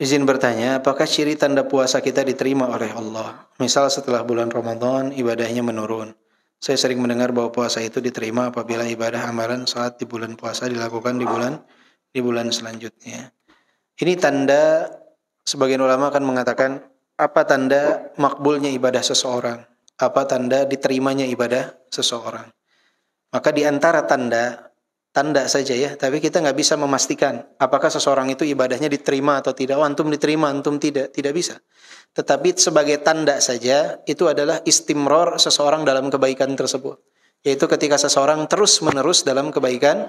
Izin bertanya, apakah ciri tanda puasa kita diterima oleh Allah? Misal setelah bulan Ramadan, ibadahnya menurun. Saya sering mendengar bahwa puasa itu diterima apabila ibadah amalan saat di bulan puasa dilakukan di bulan di bulan selanjutnya. Ini tanda sebagian ulama akan mengatakan apa tanda makbulnya ibadah seseorang? Apa tanda diterimanya ibadah seseorang? Maka di antara tanda, tanda saja ya, tapi kita nggak bisa memastikan apakah seseorang itu ibadahnya diterima atau tidak. Oh, antum diterima, antum tidak, tidak bisa. Tetapi sebagai tanda saja, itu adalah istimror seseorang dalam kebaikan tersebut. Yaitu ketika seseorang terus-menerus dalam kebaikan,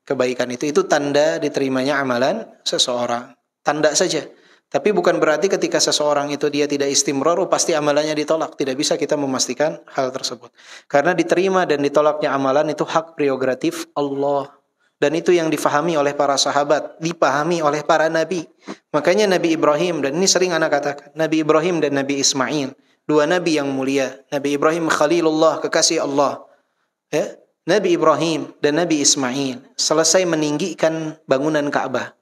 kebaikan itu, itu tanda diterimanya amalan seseorang. Tanda saja tapi bukan berarti ketika seseorang itu dia tidak istimewa, oh, pasti amalannya ditolak. Tidak bisa kita memastikan hal tersebut. Karena diterima dan ditolaknya amalan itu hak prerogatif Allah. Dan itu yang difahami oleh para sahabat, dipahami oleh para nabi. Makanya Nabi Ibrahim, dan ini sering anak katakan, Nabi Ibrahim dan Nabi Ismail. Dua nabi yang mulia. Nabi Ibrahim Khalilullah, kekasih Allah. Ya? Nabi Ibrahim dan Nabi Ismail selesai meninggikan bangunan Ka'bah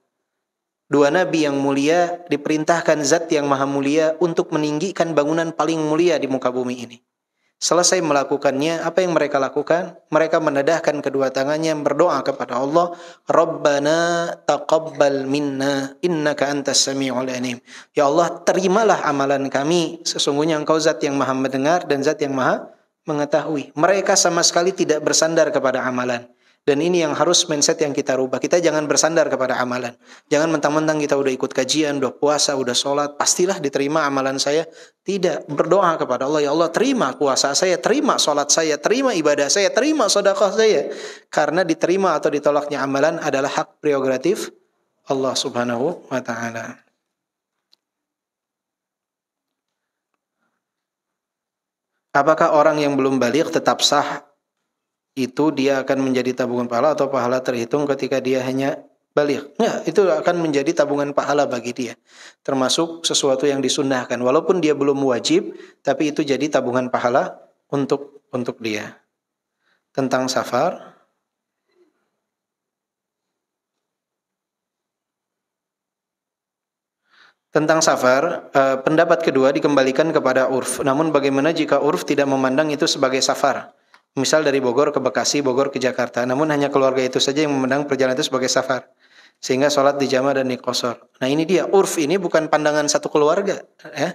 Dua nabi yang mulia diperintahkan zat yang maha mulia untuk meninggikan bangunan paling mulia di muka bumi ini. Selesai melakukannya, apa yang mereka lakukan? Mereka menedahkan kedua tangannya berdoa kepada Allah, "Rabbana taqabbal minna innaka antas samiul alim." Ya Allah, terimalah amalan kami. Sesungguhnya Engkau zat yang maha mendengar dan zat yang maha mengetahui. Mereka sama sekali tidak bersandar kepada amalan. Dan ini yang harus mindset yang kita rubah. Kita jangan bersandar kepada amalan. Jangan mentang-mentang kita udah ikut kajian, udah puasa, udah sholat. Pastilah diterima amalan saya. Tidak berdoa kepada Allah. Ya Allah terima puasa saya, terima sholat saya, terima ibadah saya, terima sodakoh saya. Karena diterima atau ditolaknya amalan adalah hak prerogatif Allah subhanahu wa ta'ala. Apakah orang yang belum balik tetap sah itu dia akan menjadi tabungan pahala atau pahala terhitung ketika dia hanya balik. Ya, itu akan menjadi tabungan pahala bagi dia. Termasuk sesuatu yang disunnahkan. Walaupun dia belum wajib, tapi itu jadi tabungan pahala untuk untuk dia. Tentang safar. Tentang safar, eh, pendapat kedua dikembalikan kepada urf. Namun bagaimana jika urf tidak memandang itu sebagai safar? Misal dari Bogor ke Bekasi, Bogor ke Jakarta. Namun hanya keluarga itu saja yang memandang perjalanan itu sebagai safar. Sehingga sholat di jamaah dan di kosor. Nah ini dia, urf ini bukan pandangan satu keluarga. Ya.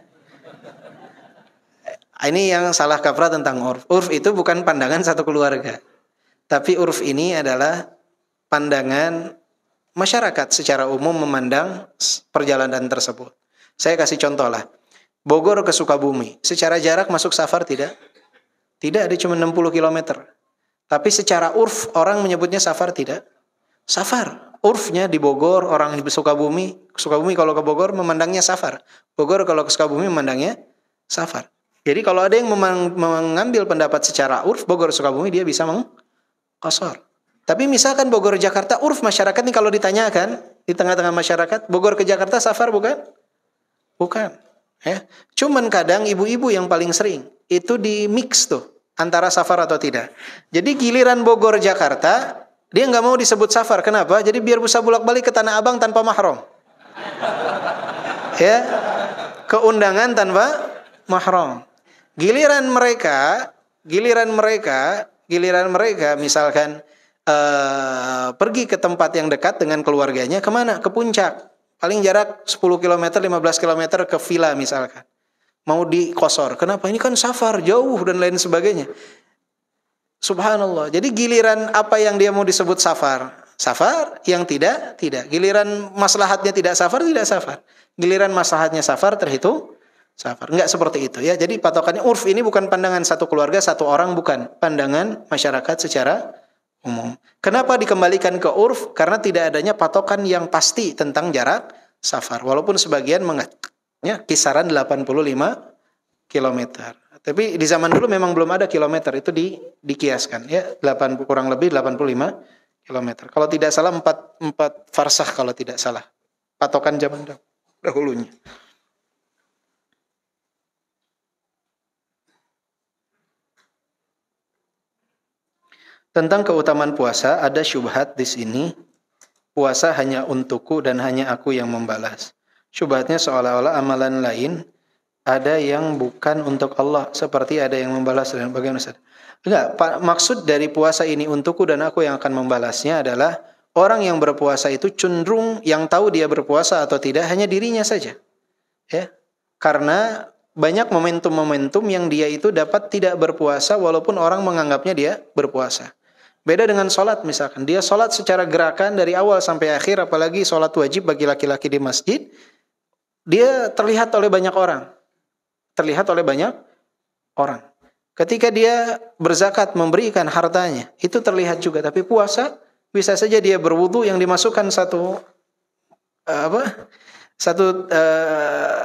Eh, ini yang salah kaprah tentang urf. Urf itu bukan pandangan satu keluarga. Tapi urf ini adalah pandangan masyarakat secara umum memandang perjalanan tersebut. Saya kasih contoh lah. Bogor ke Sukabumi, secara jarak masuk safar tidak? Tidak, ada cuma 60 km. Tapi secara urf orang menyebutnya safar tidak? Safar. Urfnya di Bogor, orang di Sukabumi, Sukabumi kalau ke Bogor memandangnya safar. Bogor kalau ke Sukabumi memandangnya safar. Jadi kalau ada yang mengambil pendapat secara urf Bogor Sukabumi dia bisa mengkosor. Tapi misalkan Bogor Jakarta urf masyarakat nih kalau ditanyakan di tengah-tengah masyarakat Bogor ke Jakarta safar bukan? Bukan. Ya. Cuman kadang ibu-ibu yang paling sering itu di mix tuh antara safar atau tidak. Jadi giliran Bogor Jakarta dia nggak mau disebut safar. Kenapa? Jadi biar bisa bolak-balik ke Tanah Abang tanpa mahram. ya. Keundangan tanpa mahram. Giliran mereka, giliran mereka, giliran mereka misalkan uh, pergi ke tempat yang dekat dengan keluarganya kemana? Ke puncak Paling jarak 10 km, 15 km ke villa misalkan. Mau dikosor. Kenapa? Ini kan safar, jauh dan lain sebagainya. Subhanallah. Jadi giliran apa yang dia mau disebut safar. Safar yang tidak, tidak. Giliran maslahatnya tidak safar, tidak safar. Giliran maslahatnya safar terhitung safar. Enggak seperti itu ya. Jadi patokannya urf ini bukan pandangan satu keluarga, satu orang bukan. Pandangan masyarakat secara umum. Kenapa dikembalikan ke urf? Karena tidak adanya patokan yang pasti tentang jarak safar. Walaupun sebagian mengatakannya kisaran 85 km. Tapi di zaman dulu memang belum ada kilometer itu di, dikiaskan ya 8 kurang lebih 85 km. Kalau tidak salah 4 4 farsah kalau tidak salah. Patokan zaman dahulunya. Tentang keutamaan puasa, ada syubhat di sini. Puasa hanya untukku dan hanya aku yang membalas. Syubhatnya seolah-olah amalan lain ada yang bukan untuk Allah, seperti ada yang membalas dan bagaimana Enggak, maksud dari puasa ini untukku dan aku yang akan membalasnya adalah orang yang berpuasa itu cenderung yang tahu dia berpuasa atau tidak hanya dirinya saja. Ya. Karena banyak momentum-momentum yang dia itu dapat tidak berpuasa walaupun orang menganggapnya dia berpuasa. Beda dengan sholat misalkan. Dia sholat secara gerakan dari awal sampai akhir, apalagi sholat wajib bagi laki-laki di masjid. Dia terlihat oleh banyak orang. Terlihat oleh banyak orang. Ketika dia berzakat memberikan hartanya, itu terlihat juga. Tapi puasa bisa saja dia berwudu yang dimasukkan satu eh, apa satu uh,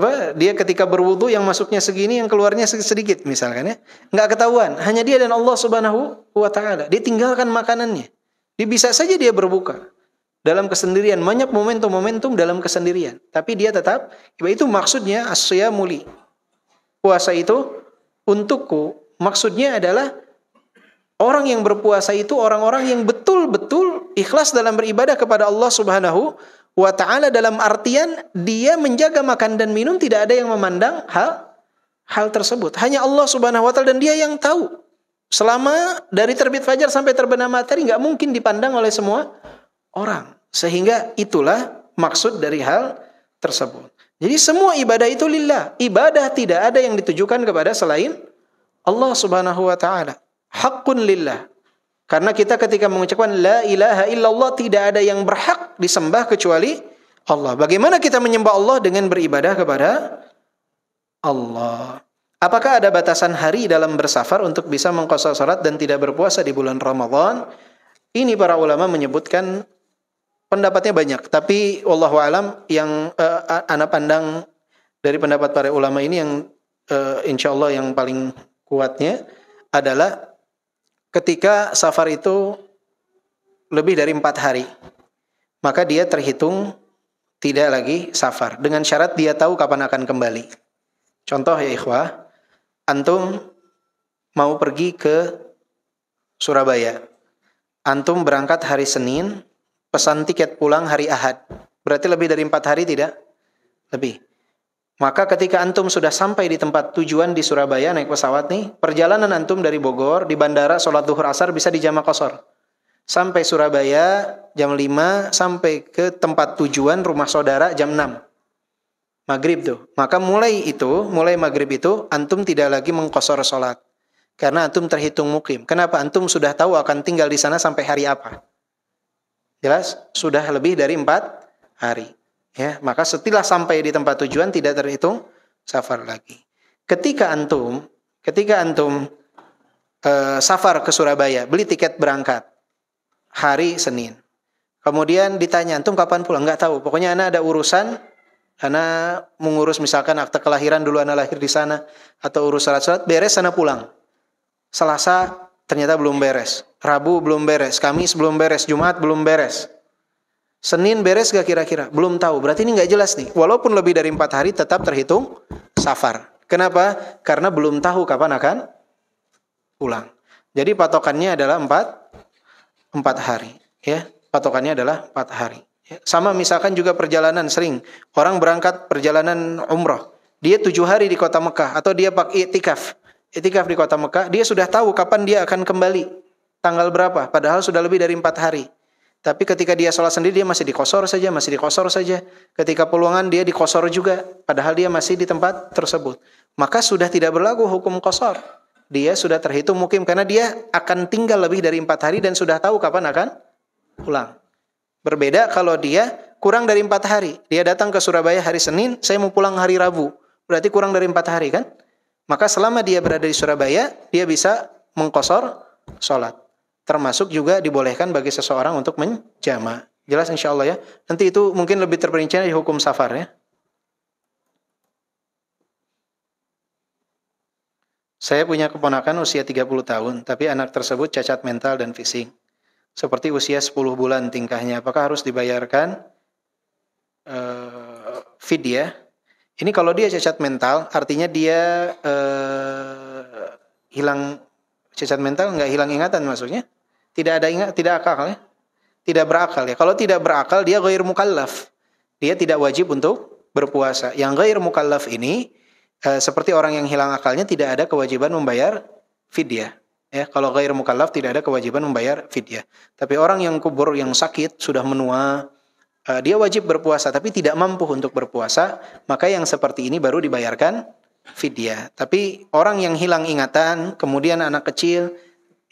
apa dia ketika berwudu yang masuknya segini yang keluarnya sedikit misalkan ya nggak ketahuan hanya dia dan Allah subhanahu wa taala dia tinggalkan makanannya dia bisa saja dia berbuka dalam kesendirian banyak momentum-momentum dalam kesendirian tapi dia tetap itu maksudnya asya muli puasa itu untukku maksudnya adalah orang yang berpuasa itu orang-orang yang betul-betul ikhlas dalam beribadah kepada Allah subhanahu wa wa ta'ala dalam artian dia menjaga makan dan minum tidak ada yang memandang hal hal tersebut. Hanya Allah Subhanahu wa taala dan dia yang tahu. Selama dari terbit fajar sampai terbenam matahari nggak mungkin dipandang oleh semua orang. Sehingga itulah maksud dari hal tersebut. Jadi semua ibadah itu lillah. Ibadah tidak ada yang ditujukan kepada selain Allah Subhanahu wa taala. Hakun lillah. Karena kita ketika mengucapkan la ilaha illallah tidak ada yang berhak disembah kecuali Allah. Bagaimana kita menyembah Allah dengan beribadah kepada Allah? Apakah ada batasan hari dalam bersafar untuk bisa mengkosor salat dan tidak berpuasa di bulan Ramadan? Ini para ulama menyebutkan pendapatnya banyak, tapi wallahu alam yang uh, anak pandang dari pendapat para ulama ini yang uh, insya Allah yang paling kuatnya adalah ketika safar itu lebih dari empat hari, maka dia terhitung tidak lagi safar dengan syarat dia tahu kapan akan kembali. Contoh ya ikhwah, antum mau pergi ke Surabaya. Antum berangkat hari Senin, pesan tiket pulang hari Ahad. Berarti lebih dari empat hari tidak? Lebih. Maka ketika antum sudah sampai di tempat tujuan di Surabaya naik pesawat nih, perjalanan antum dari Bogor di bandara sholat duhur asar bisa di jamak kosor. Sampai Surabaya jam 5, sampai ke tempat tujuan rumah saudara jam 6. Maghrib tuh. Maka mulai itu, mulai maghrib itu, antum tidak lagi mengkosor sholat. Karena antum terhitung mukim. Kenapa? Antum sudah tahu akan tinggal di sana sampai hari apa. Jelas? Sudah lebih dari empat hari ya maka setelah sampai di tempat tujuan tidak terhitung safar lagi ketika antum ketika antum e, safar ke Surabaya beli tiket berangkat hari Senin kemudian ditanya antum kapan pulang nggak tahu pokoknya ana ada urusan ana mengurus misalkan akte kelahiran dulu ana lahir di sana atau urus surat-surat beres sana pulang Selasa ternyata belum beres Rabu belum beres Kamis belum beres Jumat belum beres Senin beres gak kira-kira? Belum tahu. Berarti ini nggak jelas nih. Walaupun lebih dari empat hari tetap terhitung safar. Kenapa? Karena belum tahu kapan akan pulang. Jadi patokannya adalah empat empat hari. Ya, patokannya adalah empat hari. Ya. Sama misalkan juga perjalanan sering orang berangkat perjalanan umroh. Dia tujuh hari di kota Mekah atau dia pakai itikaf. Itikaf di kota Mekah, dia sudah tahu kapan dia akan kembali. Tanggal berapa? Padahal sudah lebih dari empat hari tapi ketika dia sholat sendiri dia masih dikosor saja, masih dikosor saja. Ketika peluangan dia dikosor juga, padahal dia masih di tempat tersebut. Maka sudah tidak berlaku hukum kosor. Dia sudah terhitung mukim karena dia akan tinggal lebih dari empat hari dan sudah tahu kapan akan pulang. Berbeda kalau dia kurang dari empat hari. Dia datang ke Surabaya hari Senin, saya mau pulang hari Rabu. Berarti kurang dari empat hari kan? Maka selama dia berada di Surabaya, dia bisa mengkosor sholat termasuk juga dibolehkan bagi seseorang untuk menjama. Jelas insya Allah ya. Nanti itu mungkin lebih terperinci di hukum safar ya. Saya punya keponakan usia 30 tahun, tapi anak tersebut cacat mental dan fisik. Seperti usia 10 bulan tingkahnya, apakah harus dibayarkan uh, eh, fidyah? Ini kalau dia cacat mental, artinya dia uh, hilang cacat mental nggak hilang ingatan maksudnya? Tidak ada ingat, tidak akal ya. Tidak berakal ya. Kalau tidak berakal dia gair mukallaf. Dia tidak wajib untuk berpuasa. Yang gair mukallaf ini e, seperti orang yang hilang akalnya tidak ada kewajiban membayar fidyah. Ya, kalau gair mukallaf tidak ada kewajiban membayar fidyah. Tapi orang yang kubur yang sakit sudah menua e, dia wajib berpuasa tapi tidak mampu untuk berpuasa, maka yang seperti ini baru dibayarkan fidyah. Tapi orang yang hilang ingatan, kemudian anak kecil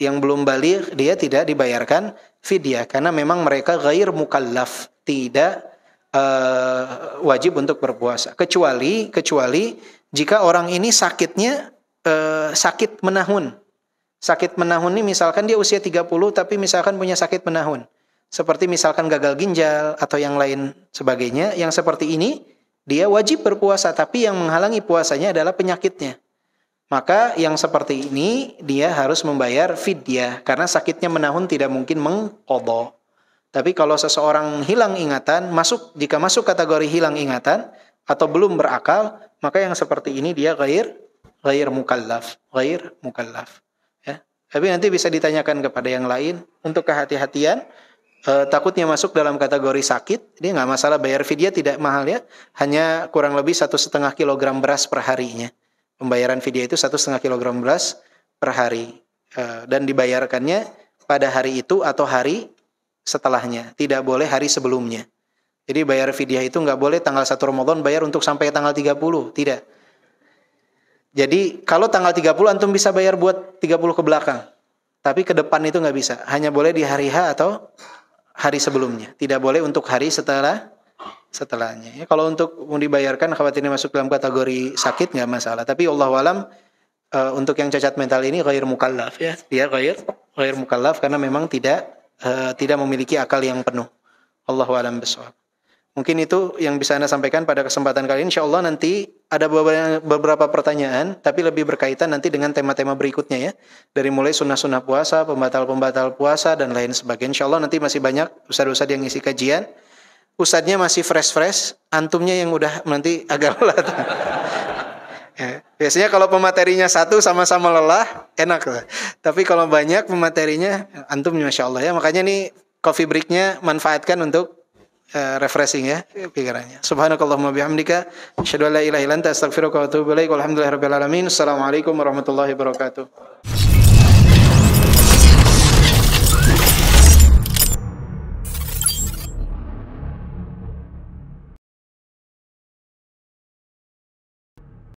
yang belum balik dia tidak dibayarkan fidyah karena memang mereka gair mukallaf tidak uh, wajib untuk berpuasa kecuali kecuali jika orang ini sakitnya uh, sakit menahun sakit menahun ini misalkan dia usia 30 tapi misalkan punya sakit menahun seperti misalkan gagal ginjal atau yang lain sebagainya yang seperti ini dia wajib berpuasa tapi yang menghalangi puasanya adalah penyakitnya maka yang seperti ini dia harus membayar fidyah karena sakitnya menahun tidak mungkin mengkobo. Tapi kalau seseorang hilang ingatan, masuk jika masuk kategori hilang ingatan atau belum berakal, maka yang seperti ini dia gair gair mukallaf, gair mukallaf. Ya. Tapi nanti bisa ditanyakan kepada yang lain untuk kehati-hatian. E, takutnya masuk dalam kategori sakit, dia nggak masalah bayar fidyah tidak mahal ya, hanya kurang lebih satu setengah kilogram beras perharinya. Pembayaran video itu satu setengah kilogram beras per hari eh, dan dibayarkannya pada hari itu atau hari setelahnya, tidak boleh hari sebelumnya. Jadi bayar fidyah itu nggak boleh tanggal 1 Ramadan bayar untuk sampai tanggal 30, tidak. Jadi kalau tanggal 30 antum bisa bayar buat 30 ke belakang. Tapi ke depan itu nggak bisa. Hanya boleh di hari H atau hari sebelumnya. Tidak boleh untuk hari setelah setelahnya. Ya, kalau untuk dibayarkan khawatirnya masuk dalam kategori sakit nggak masalah. Tapi Allah alam uh, untuk yang cacat mental ini khair mukallaf ya. Dia khair, khair mukallaf karena memang tidak uh, tidak memiliki akal yang penuh. Allah alam besok Mungkin itu yang bisa Anda sampaikan pada kesempatan kali ini. Insya Allah nanti ada beberapa pertanyaan, tapi lebih berkaitan nanti dengan tema-tema berikutnya ya. Dari mulai sunnah-sunnah puasa, pembatal-pembatal puasa, dan lain sebagainya. Insya Allah nanti masih banyak usaha-usaha yang isi kajian ustadznya masih fresh-fresh, antumnya yang udah nanti agak lelah. Ya, biasanya kalau pematerinya satu sama-sama lelah, enak lah. Tapi kalau banyak pematerinya, antumnya masya Allah ya. Makanya nih coffee breaknya manfaatkan untuk uh, refreshing ya pikirannya. Subhanakallahumma bihamdika, asyhadu an la ilaha illa anta astaghfiruka wa atubu ilaik. Walhamdulillahirabbil alamin. Assalamualaikum warahmatullahi wabarakatuh.